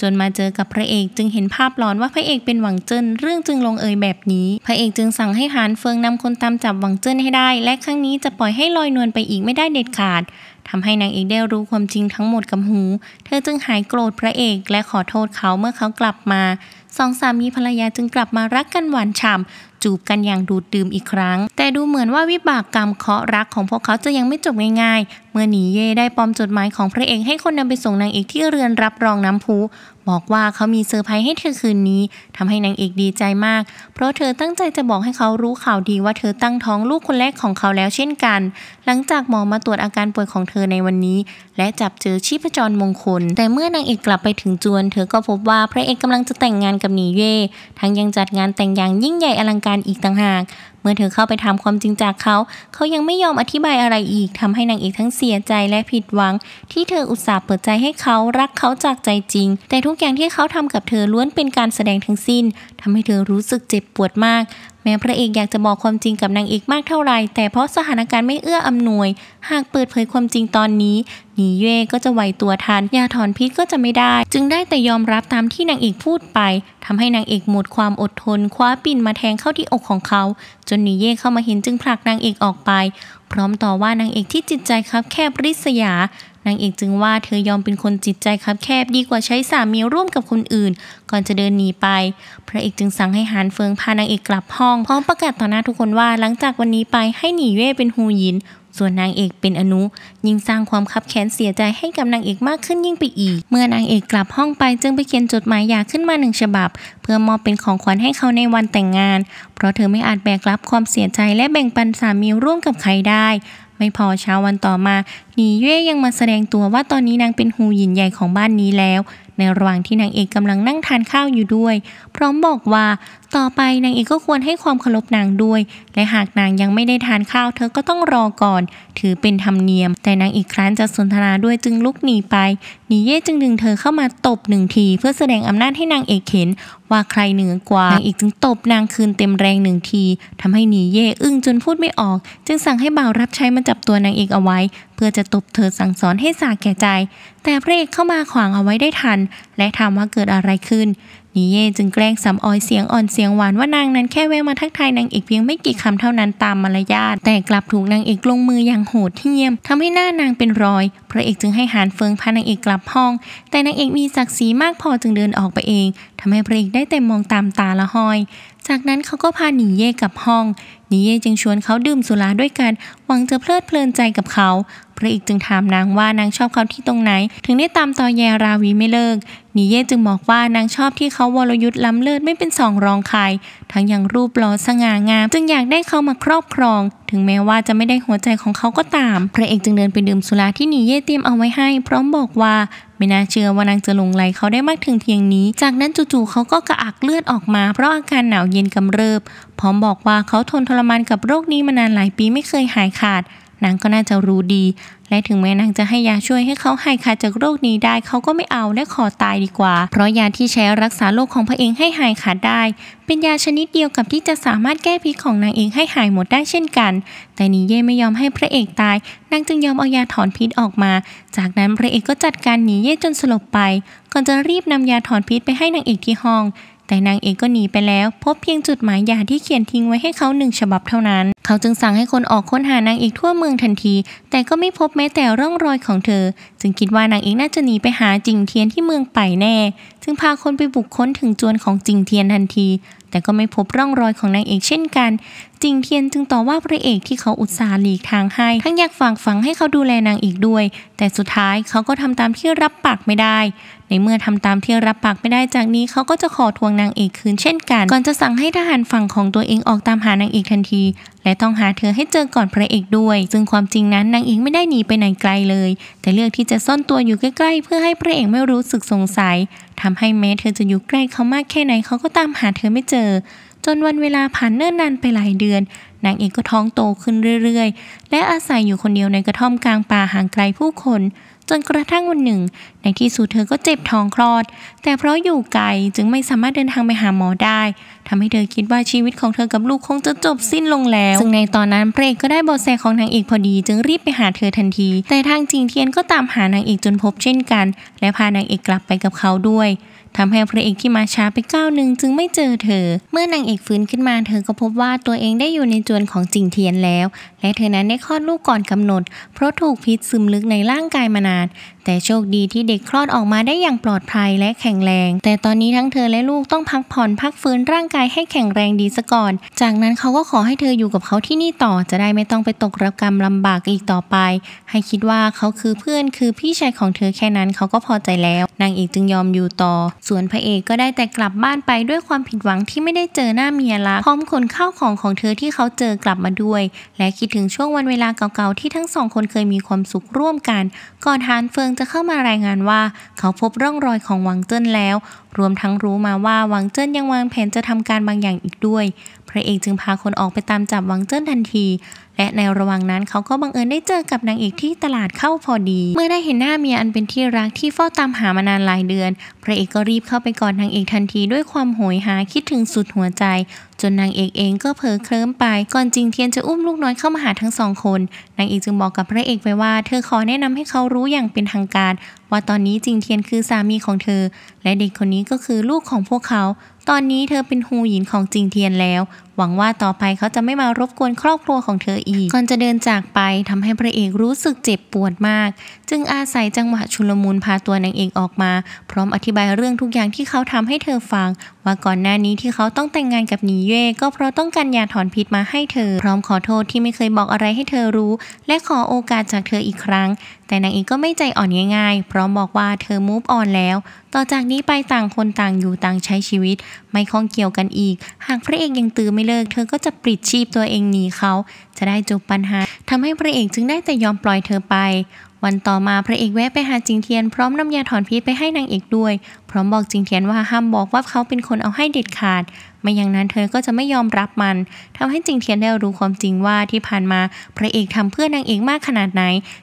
จนมาเจอกับพระเอกจึงเห็นภาพหลอนว่าพระเอกเป็นหวังเจิ้นเรื่องจึงลงเอยแบบนี้ พระเอกจึงสั่งให้หานเฟิงนำคนตามจับหวังเจิ้นให้ได้ และครั้งนี้จะปล่อยให้ลอยนวลไปอีกไม่ได้เด็ดขาดทำให้นางเอกได้รู้ความจริงทั้งหมดกับหู เธอจึงหายโกรธพระเอกและขอโทษเขาเมื่อเขากลับมาสองสามีภรรยาจึงกลับมารักกันหวานฉ่ำ จูบกันอย่างดูดดื่มอีกครั้ง แต่ดูเหมือนว่าวิบากกรรมเคาะรักของพวกเขาจะยังไม่จบง่ายๆ เมื่อหนีเย่ได้ปลอมจดหมายของพระเอกให้คนนำไปส่งนางเอกที่เรือนรับรองน้ำพุบอกว่าเขามีเซอร์ไพรส์ให้เธอคืนนี้ทำให้นางเอกดีใจมาก เพราะเธอตั้งใจจะบอกให้เขารู้ข่าวดีว่าเธอตั้งท้องลูกคนแรกของเขาแล้ว เช่นกัน หลังจากหมอมาตรวจอาการป่วยของเธอในวันนี้ และจับเจอชีพจรมงคล แต่เมื่อนางเอกกลับไปถึงจวน เธอก็พบว่าพระเอกกำลังจะแต่งงานกับหนีเย่ทั้งยังจัดงานแต่งอย่างยิ่งใหญ่อลังการอีกต่างหากมื่อเธอเข้าไปถามความจริงจากเขา เขายังไม่ยอมอธิบายอะไรอีก ทำให้นางเอกทั้งเสียใจและผิดหวัง ที่เธออุตส่าห์เปิดใจให้เขารักเขาจากใจจริง แต่ทุกอย่างที่เขาทำกับเธอล้วนเป็นการแสดงทั้งสิ้น ทำให้เธอรู้สึกเจ็บปวดมากแม้พระเอกอยากจะบอกความจริงกับนางเอกมากเท่าไร แต่เพราะสถานการณ์ไม่เอื้ออำนวย หากเปิดเผยความจริงตอนนี้หนีเย่ก็จะไหวตัวทันยาถอนพิษก็จะไม่ได้ จึงได้แต่ยอมรับตามที่นางเอกพูดไปทำให้นางเอกหมดความอดทน คว้าปิ่นมาแทงเข้าที่อกของเขา จนหนีเย่เข้ามาเห็นจึงผลักนางเอกออกไป พร้อมต่อว่านางเอกที่จิตใจคับแคบริษยานางเอกจึงว่าเธอยอมเป็นคนจิตใจคับแคบดีกว่าใช้สามีร่วมกับคนอื่นก่อนจะเดินหนีไปพระเอกจึงสั่งให้หานเฟิงพานางเอกกลับห้อง พร้อมประกาศต่อหน้าทุกคนว่าหลังจากวันนี้ไปให้หนีเย่เป็นฮูหยิน ส่วนนางเอกเป็นอนุ ยิ่งสร้างความคับแค้นเสียใจให้กับนางเอกมากขึ้นยิ่งไปอีก เมื่อนางเอกกลับห้องไปจึงไปเขียนจดหมายหย่าขึ้นมาหนึ่งฉบับ เพื่อมอบเป็นของขวัญให้เขาในวันแต่งงาน เพราะเธอไม่อาจแบกรับความเสียใจและแบ่งปันสามีร่วมกับใครได้ไม่พอเช้าวันต่อมาหนีเย่ยังมาแสดงตัวว่าตอนนี้นางเป็นหูหยินใหญ่ของบ้านนี้แล้ว ในระหว่างที่นางเอกกำลังนั่งทานข้าวอยู่ด้วย พร้อมบอกว่าต่อไปนางเอกก็ควรให้ความเคารพนางด้วย และหากนางยังไม่ได้ทานข้าว เธอก็ต้องรอก่อน ถือเป็นธรรมเนียม แต่นางเอกครั้นจะสนทนาด้วยจึงลุกหนีไปหนีเย่จึงดึงเธอเข้ามาตบหนึ่งที เพื่อแสดงอำนาจให้นางเอกเห็น ว่าใครเหนือกว่านางเอกจึงตบนางคืนเต็มแรงหนึ่งที ทำให้หนีเย่อึ้งจนพูดไม่ออก จึงสั่งให้บ่าวรับใช้มาจับตัวนางเอกเอาไว้ เพื่อจะตบเธอสั่งสอนให้สาแก่ใจ แต่พระเอกเข้ามาขวางเอาไว้ได้ทัน และถามว่าเกิดอะไรขึ้นนิเย่จึงแกล้งสำออยเสียงอ่อนเสียงหวานว่านางนั้นแค่แวะมาทักทายนางเอกเพียงไม่กี่คำเท่านั้นตามมารยาทแต่กลับถูกนางเอกลงมืออย่างโหดเหี้ยมทำให้หน้านางเป็นรอยพระเอกจึงให้หานเฟิงพานางเอกกลับห้อง แต่นางเอกมีศักดิ์ศรีมากพอจึงเดินออกไปเอง ทำให้พระเอกได้แต่มองตามตาละห้อยจากนั้นเขาก็พาหนีเย่กลับห้อง หนีเย่จึงชวนเขาดื่มสุราด้วยกัน หวังจะเพลิดเพลินใจกับเขา พระเอกจึงถามนางว่า นางชอบเขาที่ตรงไหน ถึงได้ตามตอแยราวีไม่เลิกหนีเย่จึงบอกว่านางชอบที่เขาวรยุทธ์ล้ำเลิศไม่เป็นสองรองใครทั้งยังรูปหล่อสง่างามจึงอยากได้เขามาครอบครอง ถึงแม้ว่าจะไม่ได้หัวใจของเขาก็ตามพระเอกจึงเดินไปดื่มสุราที่หนีเย่เตรียมเอาไว้ให้พร้อมบอกว่าไม่น่าเชื่อว่านางจะหลงไหลเขาได้มากถึงเพียงนี้ จากนั้นจู่ๆเขาก็กระอักเลือดออกมา เพราะอาการหนาวเย็นกำเริบ พร้อมบอกว่าเขาทนทรมานกับโรคนี้มานานหลายปีไม่เคยหายขาดนางก็น่าจะรู้ดี และถึงแม้นางจะให้ยาช่วยให้เขาหายขาดจากโรคนี้ได้เขาก็ไม่เอาและขอตายดีกว่า เพราะยาที่ใช้รักษาโรคของพระเองให้หายขาดได้ เป็นยาชนิดเดียวกับที่จะสามารถแก้พิษของนางเองให้หายหมดได้เช่นกัน แต่นีเย่ไม่ยอมให้พระเอกตาย นางจึงยอมเอายาถอนพิษออกมา จากนั้นพระเอกก็จัดการนีเย่จนสลบไป ก่อนจะรีบนำยาถอนพิษไปให้นางเอกที่ห้องแต่นางเอกก็หนีไปแล้วพบเพียงจุดหมายยาที่เขียนทิ้งไว้ให้เขาหนึ่งฉบับเท่านั้น เขาจึงสั่งให้คนออกค้นหานางเอกทั่วเมืองทันที แต่ก็ไม่พบแม้แต่ร่องรอยของเธอ จึงคิดว่านางเอกน่าจะหนีไปหาจิงเทียนที่เมืองไปแน่จึงพาคนไปบุกค้นถึงจวนของจิงเทียนทันที แต่ก็ไม่พบร่องรอยของนางเอกเช่นกันจิงเทียนจึงต่อว่าพระเอกที่เขาอุตส่าห์หลีกทางให้ ทั้งอยากฝากฝังให้เขาดูแลนางอีกด้วย แต่สุดท้ายเขาก็ทำตามที่รับปากไม่ได้ ในเมื่อทำตามที่รับปากไม่ได้จากนี้เขาก็จะขอทวงนางเอกคืนเช่นกัน ก่อนจะสั่งให้ทหารฝั่งของตัวเองออกตามหานางเอกทันที และต้องหาเธอให้เจอก่อนพระเอกด้วยซึ่งความจริงนั้นนางเอกไม่ได้หนีไปไหนไกลเลย แต่เลือกที่จะซ่อนตัวอยู่ใกล้ๆ เพื่อให้พระเอกไม่รู้สึกสงสัยทำให้แม้เธอจะอยู่ใกล้เขามากแค่ไหนเขาก็ตามหาเธอไม่เจอจนวันเวลาผ่านเนิ่นนานไปหลายเดือน นางเอกก็ท้องโตขึ้นเรื่อย ๆ และอาศัยอยู่คนเดียวในกระท่อมกลางป่าห่างไกลผู้คน จนกระทั่งวันหนึ่ง ในที่สุดเธอก็เจ็บท้องคลอด แต่เพราะอยู่ไกล จึงไม่สามารถเดินทางไปหาหมอได้ ทำให้เธอคิดว่าชีวิตของเธอกับลูกคงจะจบสิ้นลงแล้ว ซึ่งในตอนนั้นเพรกก็ได้เบาะแสของนางเอกพอดีจึงรีบไปหาเธอทันที แต่ทางจิงเทียนก็ตามหานางเอกจนพบเช่นกัน และพานางเอกกลับไปกับเขาด้วยทำให้พระเอกที่มาช้าไปก้าวหนึ่งจึงไม่เจอเธอ เมื่อนางเอกฟื้นขึ้นมาเธอก็พบว่าตัวเองได้อยู่ในจวนของจิงเทียนแล้ว และเธอนั้นได้คลอดลูกก่อนกำหนด เพราะถูกพิษซึมลึกในร่างกายมานานแต่โชคดีที่เด็กคลอดออกมาได้อย่างปลอดภัยและแข็งแรง แต่ตอนนี้ทั้งเธอและลูกต้องพักผ่อนพักฟื้นร่างกายให้แข็งแรงดีซะก่อน จากนั้นเขาก็ขอให้เธออยู่กับเขาที่นี่ต่อจะได้ไม่ต้องไปตกระกรรมลำบากอีกต่อไป ให้คิดว่าเขาคือเพื่อนคือพี่ชายของเธอแค่นั้น เขาก็พอใจแล้วนางเอกจึงยอมอยู่ต่อ ส่วนพระเอกก็ได้แต่กลับบ้านไปด้วยความผิดหวังที่ไม่ได้เจอหน้าเมียละพร้อมคนข้าวของของเธอที่เขาเจอกลับมาด้วย และคิดถึงช่วงวันเวลาเก่าๆที่ทั้งสองคนเคยมีความสุขร่วมกันก่อนทานเฟิงจะเข้ามารายงานว่า เขาพบร่องรอยของวังเจิ้นแล้ว รวมทั้งรู้มาว่าวังเจิ้นยังวางแผนจะทำการบางอย่างอีกด้วย พระเอกจึงพาคนออกไปตามจับวังเจิ้นทันทีและในระหว่างนั้นเขาก็บังเอิญได้เจอกับนางเอกที่ตลาดเข้าพอดี เมื่อได้เห็นหน้าเมียอันเป็นที่รักที่เฝ้าตามหามานานหลายเดือน พระเอกก็รีบเข้าไปกอดนางเอกทันที ด้วยความโหยหาคิดถึงสุดหัวใจ จนนางเอกเองก็เผลอเคลิ้มไป ก่อนจริงเทียนจะอุ้มลูกน้อยเข้ามาหาทั้งสองคน นางเอกจึงบอกกับพระเอกไปว่า เธอขอแนะนำให้เขารู้อย่างเป็นทางการ ว่าตอนนี้จริงเทียนคือสามีของเธอ และเด็กคนนี้ก็คือลูกของพวกเขา ตอนนี้เธอเป็นฮูหยินของจริงเทียนแล้วหวังว่าต่อไปเขาจะไม่มารบกวนครอบครัวของเธออีกก่อนจะเดินจากไปทำให้พระเอกรู้สึกเจ็บปวดมาก จึงอาศัยจังหวะชุลมุนพาตัวนางเอกออกมา พร้อมอธิบายเรื่องทุกอย่างที่เขาทำให้เธอฟัง ว่าก่อนหน้านี้ที่เขาต้องแต่งงานกับหนีเย่ก็เพราะต้องการยาถอนพิษมาให้เธอพร้อมขอโทษที่ไม่เคยบอกอะไรให้เธอรู้ และขอโอกาสจากเธออีกครั้งแต่นางเอกก็ไม่ใจอ่อนง่ายๆเพราะบอกว่าเธอมูฟออนแล้ว ต่อจากนี้ไปต่างคนต่างอยู่ต่างใช้ชีวิตไม่ข้องเกี่ยวกันอีก หากพระเอกยังตื้อไม่เลิกเธอก็จะปลิดชีพตัวเองหนีเขา จะได้จบปัญหา ทำให้พระเอกจึงได้แต่ยอมปล่อยเธอไป วันต่อมาพระเอกแวะไปหาจิงเทียนพร้อมน้ำยาถอนพิษไปให้นางเอกด้วย พร้อมบอกจิงเทียนว่าห้ามบอกว่าเขาเป็นคนเอาให้เด็ดขาดไม่อย่างนั้นเธอก็จะไม่ยอมรับมันทำให้จิงเทียนได้รู้ความจริงว่าที่ผ่านมา พระเอกทำเพื่อนางเอกมากขนาดไหน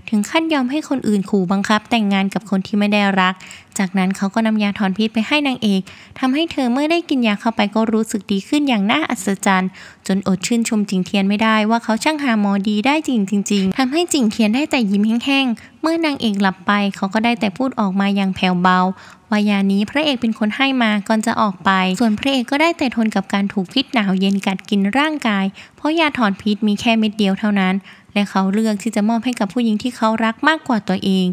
ถึงขั้นยอมให้คนอื่นขู่บังคับ แต่งงานกับคนที่ไม่ได้รักจากนั้นเขาก็นำยาถอนพิษไปให้นางเอกทำให้เธอเมื่อได้กินยาเข้าไปก็รู้สึกดีขึ้นอย่างน่าอัศจรรย์ จนอดชื่นชมจิงเทียนไม่ได้ว่าเขาช่างหาหมอดีได้จริงจริงๆทำให้จิงเทียนได้แต่ยิ้มแห้งๆ เมื่อนางเอกหลับไปเขาก็ได้แต่พูดออกมาอย่างแผ่วเบาว่ายานี้พระเอกเป็นคนให้มาก่อนจะออกไป ส่วนพระเอกก็ได้แต่ทนกับการถูกพิษหนาวเย็นกัดกินร่างกาย เพราะยาถอนพิษมีแค่เม็ดเดียวเท่านั้น และเขาเลือกที่จะมอบให้กับผู้หญิงที่เขารักมากกว่าตัวเอง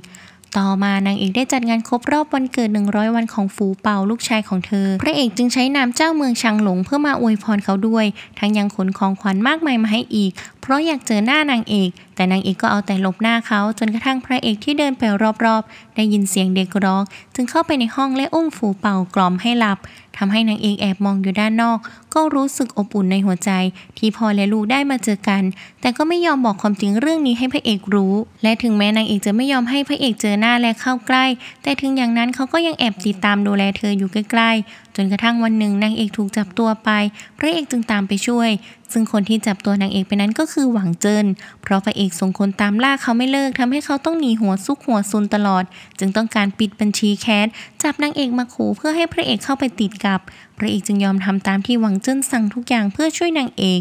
ต่อมานางเอกได้จัดงานครบรอบวันเกิด 100 วันของฟูเปาลูกชายของเธอ พระเอกจึงใช้นามเจ้าเมืองชังหลงเพื่อมาอวยพรเขาด้วย ทั้งยังขนของขวัญมากมายมาให้อีกเพราะอยากเจอหน้านางเอก แต่นางเอกก็เอาแต่หลบหน้าเขาจนกระทั่งพระเอกที่เดินไปรอบๆ ได้ยินเสียงเด็กร้อง จึงเข้าไปในห้องและ อุ้มฝูเป่ากล่อมให้หลับ ทำให้นางเอกแอบมองอยู่ด้านนอก ก็รู้สึกอบอุ่นในหัวใจ ที่พ่อและลูกได้มาเจอกัน แต่ก็ไม่ยอมบอกความจริง เรื่องนี้ให้พระเอกรู้ และถึงแม้นางเอกจะไม่ยอมให้พระเอกเจอหน้าและเข้าใกล้ แต่ถึงอย่างนั้นเขาก็ยังแอบติดตามดูแลเธออยู่ใกล้ๆนกระทั่งวันหนึ่งนางเอกถูกจับตัวไป พระเอกจึงตามไปช่วย ซึ่งคนที่จับตัวนางเอกไปนั้นก็คือหวังเจินเพราะพระเอกส่งคนตามล่าเขาไม่เลิกทำให้เขาต้องหนีหัวซุกหัวซุนตลอด จึงต้องการปิดบัญชีแคสจับนางเอกมาขู่ เพื่อให้พระเอกเข้าไปติดกับ พระเอกจึงยอมทำตามที่หวังเจินสั่งทุกอย่างเพื่อช่วยนางเอก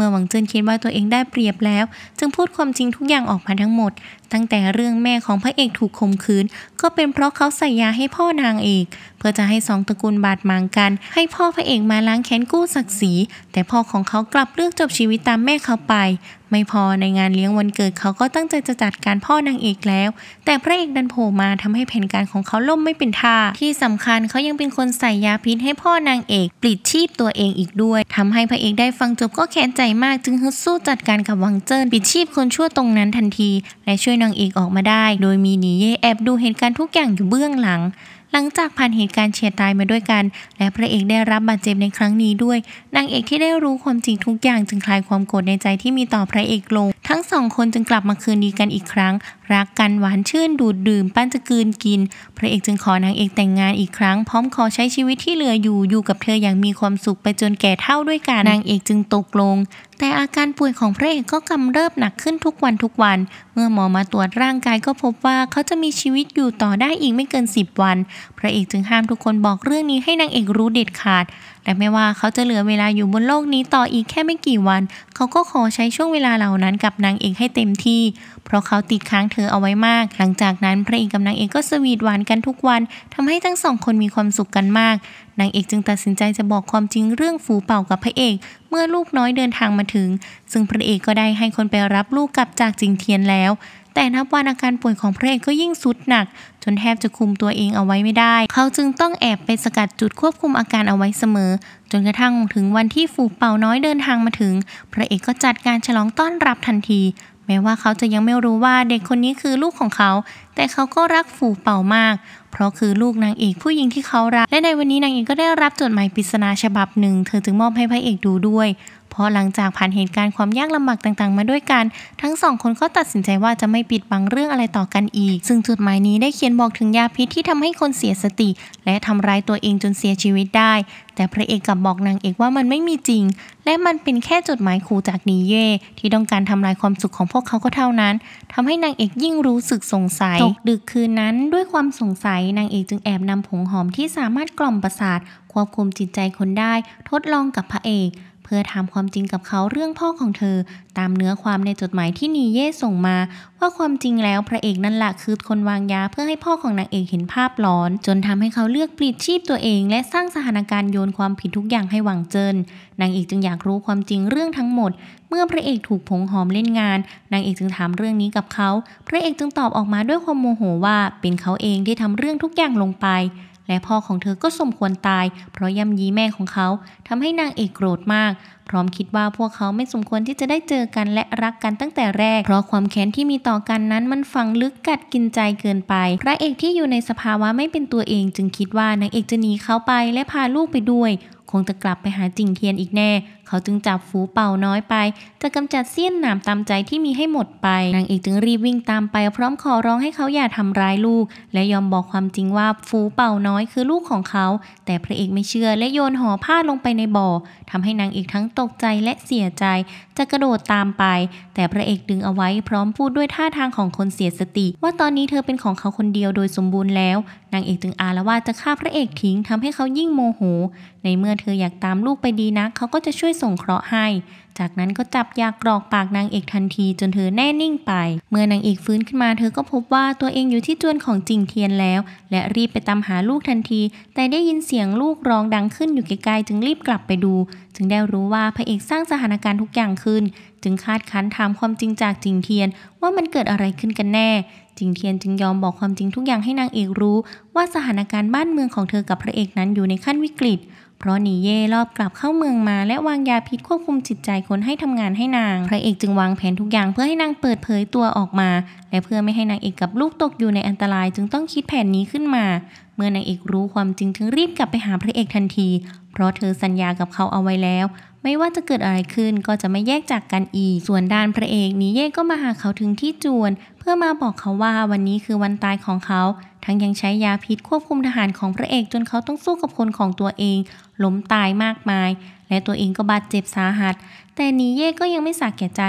มื่อหวังเจินคิดว่าตัวเองได้เปรียบแล้ว จึงพูดความจริงทุกอย่างออกมาทั้งหมด ตั้งแต่เรื่องแม่ของพระเอกถูกข่มขืน ก็เป็นเพราะเขาใส่ยาให้พ่อนางเอกเพื่อจะให้สองตระกูลบาดหมางกัน ให้พ่อพระเอกมาล้างแค้นกู้ศักดิ์ศรี แต่พ่อของเขากลับเลือกจบชีวิตตามแม่เขาไปไม่พอในงานเลี้ยงวันเกิดเขาก็ตั้งใจจะจัดการพ่อนางเอกแล้ว แต่พระเอกดันโผล่มาทำให้แผนการของเขาล่มไม่เป็นท่า ที่สำคัญเขายังเป็นคนใส่ยาพิษให้พ่อนางเอกปลิดชีพตัวเองอีกด้วย ทำให้พระเอกได้ฟังจบก็แค้นใจมากจึงฮึดสู้จัดการกับวังเจิ้นปลิดชีพคนชั่วตรงนั้นทันที และช่วยนางเอกออกมาได้ โดยมีหนีเย่แอบดูเหตุการณ์ทุกอย่างอยู่เบื้องหลังหลังจากผ่านเหตุการณ์เฉียดตายมาด้วยกันและพระเอกได้รับบาดเจ็บในครั้งนี้ด้วย นางเอกที่ได้รู้ความจริงทุกอย่างจึงคลายความโกรธในใจที่มีต่อพระเอกลง ทั้งสองคนจึงกลับมาคืนดีกันอีกครั้ง รักกันหวานชื่นดูดดื่มปั้นจะกืนกิน พระเอกจึงขอนางเอกแต่งงานอีกครั้งพร้อมขอใช้ชีวิตที่เหลืออยู่อยู่กับเธออย่างมีความสุขไปจนแก่เท่าด้วยกันนางเอกจึงตกลงแต่อาการป่วยของพระเอกก็กำเริบหนักขึ้นทุกวันทุกวัน เมื่อหมอมาตรวจร่างกายก็พบว่าเขาจะมีชีวิตอยู่ต่อได้อีกไม่เกิน 10 วัน พระเอกจึงห้ามทุกคนบอกเรื่องนี้ให้ นางเอกรู้เด็ดขาดและไม่ว่าเขาจะเหลือเวลาอยู่บนโลกนี้ต่ออีกแค่ไม่กี่วัน เขาก็ขอใช้ช่วงเวลาเหล่านั้นกับนางเอกให้เต็มที่ เพราะเขาติดค้างเธอเอาไว้มาก หลังจากนั้นพระเอกกับนางเอกก็สวีทหวานกันทุกวันทำให้ทั้งสองคนมีความสุขกันมากนางเอกจึงตัดสินใจจะบอกความจริงเรื่องฝูเป่ากับพระเอกเมื่อลูกน้อยเดินทางมาถึง ซึ่งพระเอกก็ได้ให้คนไปรับลูกกลับจากจิงเทียนแล้ว แต่นับวันอาการป่วยของพระเอกก็ยิ่งสุดหนัก จนแทบจะคุมตัวเองเอาไว้ไม่ได้ เขาจึงต้องแอบไปสกัดจุดควบคุมอาการเอาไว้เสมอ จนกระทั่งถึงวันที่ฝูเป่าน้อยเดินทางมาถึง พระเอกก็จัดการฉลองต้อนรับทันที แม้ว่าเขาจะยังไม่รู้ว่าเด็กคนนี้คือลูกของเขา แต่เขาก็รักฝูเป่ามากเพราะคือลูกนางเอกผู้หญิงที่เขารัก และในวันนี้นางเอกก็ได้รับจดหมายปริศนาฉบับหนึ่ง เธอจึงมอบให้พระเอกดูด้วยพาะหลังจากผ่านเหตุการณ์ความยากลำบากต่างๆ มาด้วยกัน ทั้งสอง คนก็ตัดสินใจว่าจะไม่ปิดบังเรื่องอะไรต่อกันอีก ซึ่งจดหมายนี้ได้เขียนบอกถึงยาพิษที่ทำให้คนเสียสติ และทำร้ายตัวเองจนเสียชีวิตได้ แต่พระเอกกลับบอกนางเอกว่ามันไม่มีจริง และมันเป็นแค่จดหมายขู่จากนีเย่ที่ต้องการทำลายความสุขของพวกเขาก็เท่านั้นทำให้นางเอกยิ่งรู้สึกสงสัยตกดึกคืนนั้นด้วยความสงสัยนางเอกจึงแอบนำผงหอมที่สามารถกล่อมประสาท ควบคุมจิตใจคนได้ทดลองกับพระเอกพื่อถามความจริงกับเขาเรื่องพ่อของเธอ ตามเนื้อความในจดหมายที่นีเย่ส่งมา ว่าความจริงแล้วพระเอกนั่นแหละคือคนวางยาเพื่อให้พ่อของนางเอกเห็นภาพหลอน จนทำให้เขาเลือกปลิดชีพตัวเอง และสร้างสถานการณ์โยนความผิดทุกอย่างให้หวังเจินนางเอกจึงอยากรู้ความจริงเรื่องทั้งหมด เมื่อพระเอกถูกผงหอมเล่นงานนางเอกจึงถามเรื่องนี้กับเขา พระเอกจึงตอบออกมาด้วยความโมโหว่าเป็นเขาเองที่ทำเรื่องทุกอย่างลงไปและพ่อของเธอก็สมควรตายเพราะย่ำยีแม่ของเขาทำให้นางเอกโกรธมาก พร้อมคิดว่าพวกเขาไม่สมควรที่จะได้เจอกันและรักกันตั้งแต่แรก เพราะความแค้นที่มีต่อกันนั้นมันฝังลึกกัดกินใจเกินไปพระเอกที่อยู่ในสภาวะไม่เป็นตัวเองจึงคิดว่านางเอกจะหนีเขาไปและพาลูกไปด้วยคงจะกลับไปหาจิงเทียนอีกแน่เขาจึงจับฝูเป่าน้อยไป จะกำจัดเสี้ยนหนามตามใจที่มีให้หมดไปนางเอกจึงรีบวิ่งตามไปพร้อมขอร้องให้เขาอย่าทำร้ายลูก และยอมบอกความจริงว่าฝูเป่าน้อยคือลูกของเขา แต่พระเอกไม่เชื่อและโยนห่อผ้าลงไปในบ่อทำให้นางเอกทั้งตกใจและเสียใจ จะกระโดดตามไป แต่พระเอกดึงเอาไว้พร้อมพูดด้วยท่าทางของคนเสียสติ ว่าตอนนี้เธอเป็นของเขาคนเดียวโดยสมบูรณ์แล้วนางเอกจึงอาละว่าจะฆ่าพระเอกทิ้งทำให้เขายิ่งโมโหในเมื่อเธออยากตามลูกไปดีนักเขาก็จะช่วยส่งเคราะห์ให้ จากนั้นก็จับยากรอกปากนางเอกทันที จนเธอแน่นิ่งไป เมื่อนางเอกฟื้นขึ้นมาเธอก็พบว่าตัวเองอยู่ที่จวนของจิงเทียนแล้ว และรีบไปตามหาลูกทันที แต่ได้ยินเสียงลูกร้องดังขึ้นอยู่ไกลๆจึงรีบกลับไปดู จึงได้รู้ว่าพระเอกสร้างสถานการณ์ทุกอย่างขึ้น จึงคาดคั้นถามความจริงจากจิงเทียนว่ามันเกิดอะไรขึ้นกันแน่จิงเทียนจึงยอมบอกความจริงทุกอย่างให้นางเอกรู้ ว่าสถานการณ์บ้านเมืองของเธอกับพระเอกนั้นอยู่ในขั้นวิกฤตเพราะนีเย่รอบกลับเข้าเมืองมาและวางยาพิษควบคุมจิตใจคนให้ทำงานให้นาง พระเอกจึงวางแผนทุกอย่างเพื่อให้นางเปิดเผยตัวออกมา และเพื่อไม่ให้นางเอกกับลูกตกอยู่ในอันตรายจึงต้องคิดแผนนี้ขึ้นมา เมื่อนางเอกรู้ความจริงถึงรีบกลับไปหาพระเอกทันที เพราะเธอสัญญากับเขาเอาไว้แล้ว ไม่ว่าจะเกิดอะไรขึ้นก็จะไม่แยกจากกันอีกส่วนด้านพระเอกนีเย่ก็มาหาเขาถึงที่จวน เพื่อมาบอกเขาว่าวันนี้คือวันตายของเขาทั้งยังใช้ยาพิษควบคุมทหารของพระเอกจนเขาต้องสู้กับคนของตัวเอง ล้มตายมากมาย และตัวเองก็บาดเจ็บสาหัส แต่นีเย่ก็ยังไม่สักแก่ใจ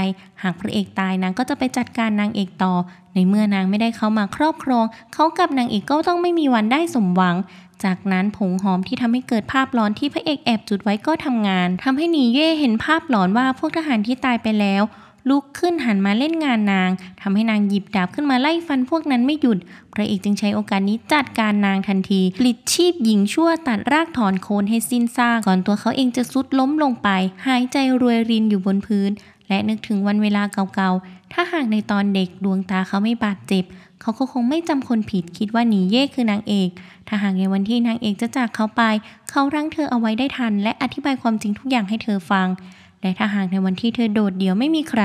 หากพระเอกตายนางก็จะไปจัดการนางเอกต่อ ในเมื่อนางไม่ได้เข้ามาครอบครอง เขากับนางเอกก็ต้องไม่มีวันได้สมหวัง จากนั้นผงหอมที่ทำให้เกิดภาพหลอนที่พระเอกแอบจุดไว้ก็ทำงาน ทำให้นีเย่เห็นภาพหลอนว่าพวกทหารที่ตายไปแล้วลุกขึ้นหันมาเล่นงานนาง ทำให้นางหยิบดาบขึ้นมาไล่ฟันพวกนั้นไม่หยุดพระเอกจึงใช้โอกาสนี้จัดการนางทันทีปลิดชีพหญิงชั่วตัดรากถอนโคนให้สิ้นซากก่อนตัวเขาเองจะซุดล้มลงไป หายใจรวยรินอยู่บนพื้น และนึกถึงวันเวลาเก่าๆ ถ้าหากในตอนเด็กดวงตาเขาไม่บาดเจ็บ เขาก็คงไม่จำคนผิดคิดว่าหนีเย่คือนางเอก ถ้าหากในวันที่นางเอกจะจากเขาไป เขารั้งเธอเอาไว้ได้ทันและอธิบายความจริงทุกอย่างให้เธอฟังและถ้าหากในวันที่เธอโดดเดี่ยวไม่มีใคร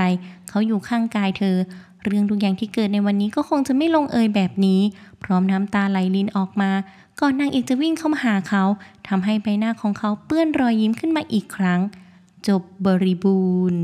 เขาอยู่ข้างกายเธอ เรื่องทุกอย่างที่เกิดในวันนี้ก็คงจะไม่ลงเอยแบบนี้ พร้อมน้ำตาไหลลินออกมาก่อนนางเอกจะวิ่งเข้ามาหาเขาทำให้ใบหน้าของเขาเปื้อนรอยยิ้มขึ้นมาอีกครั้ง จบบริบูรณ์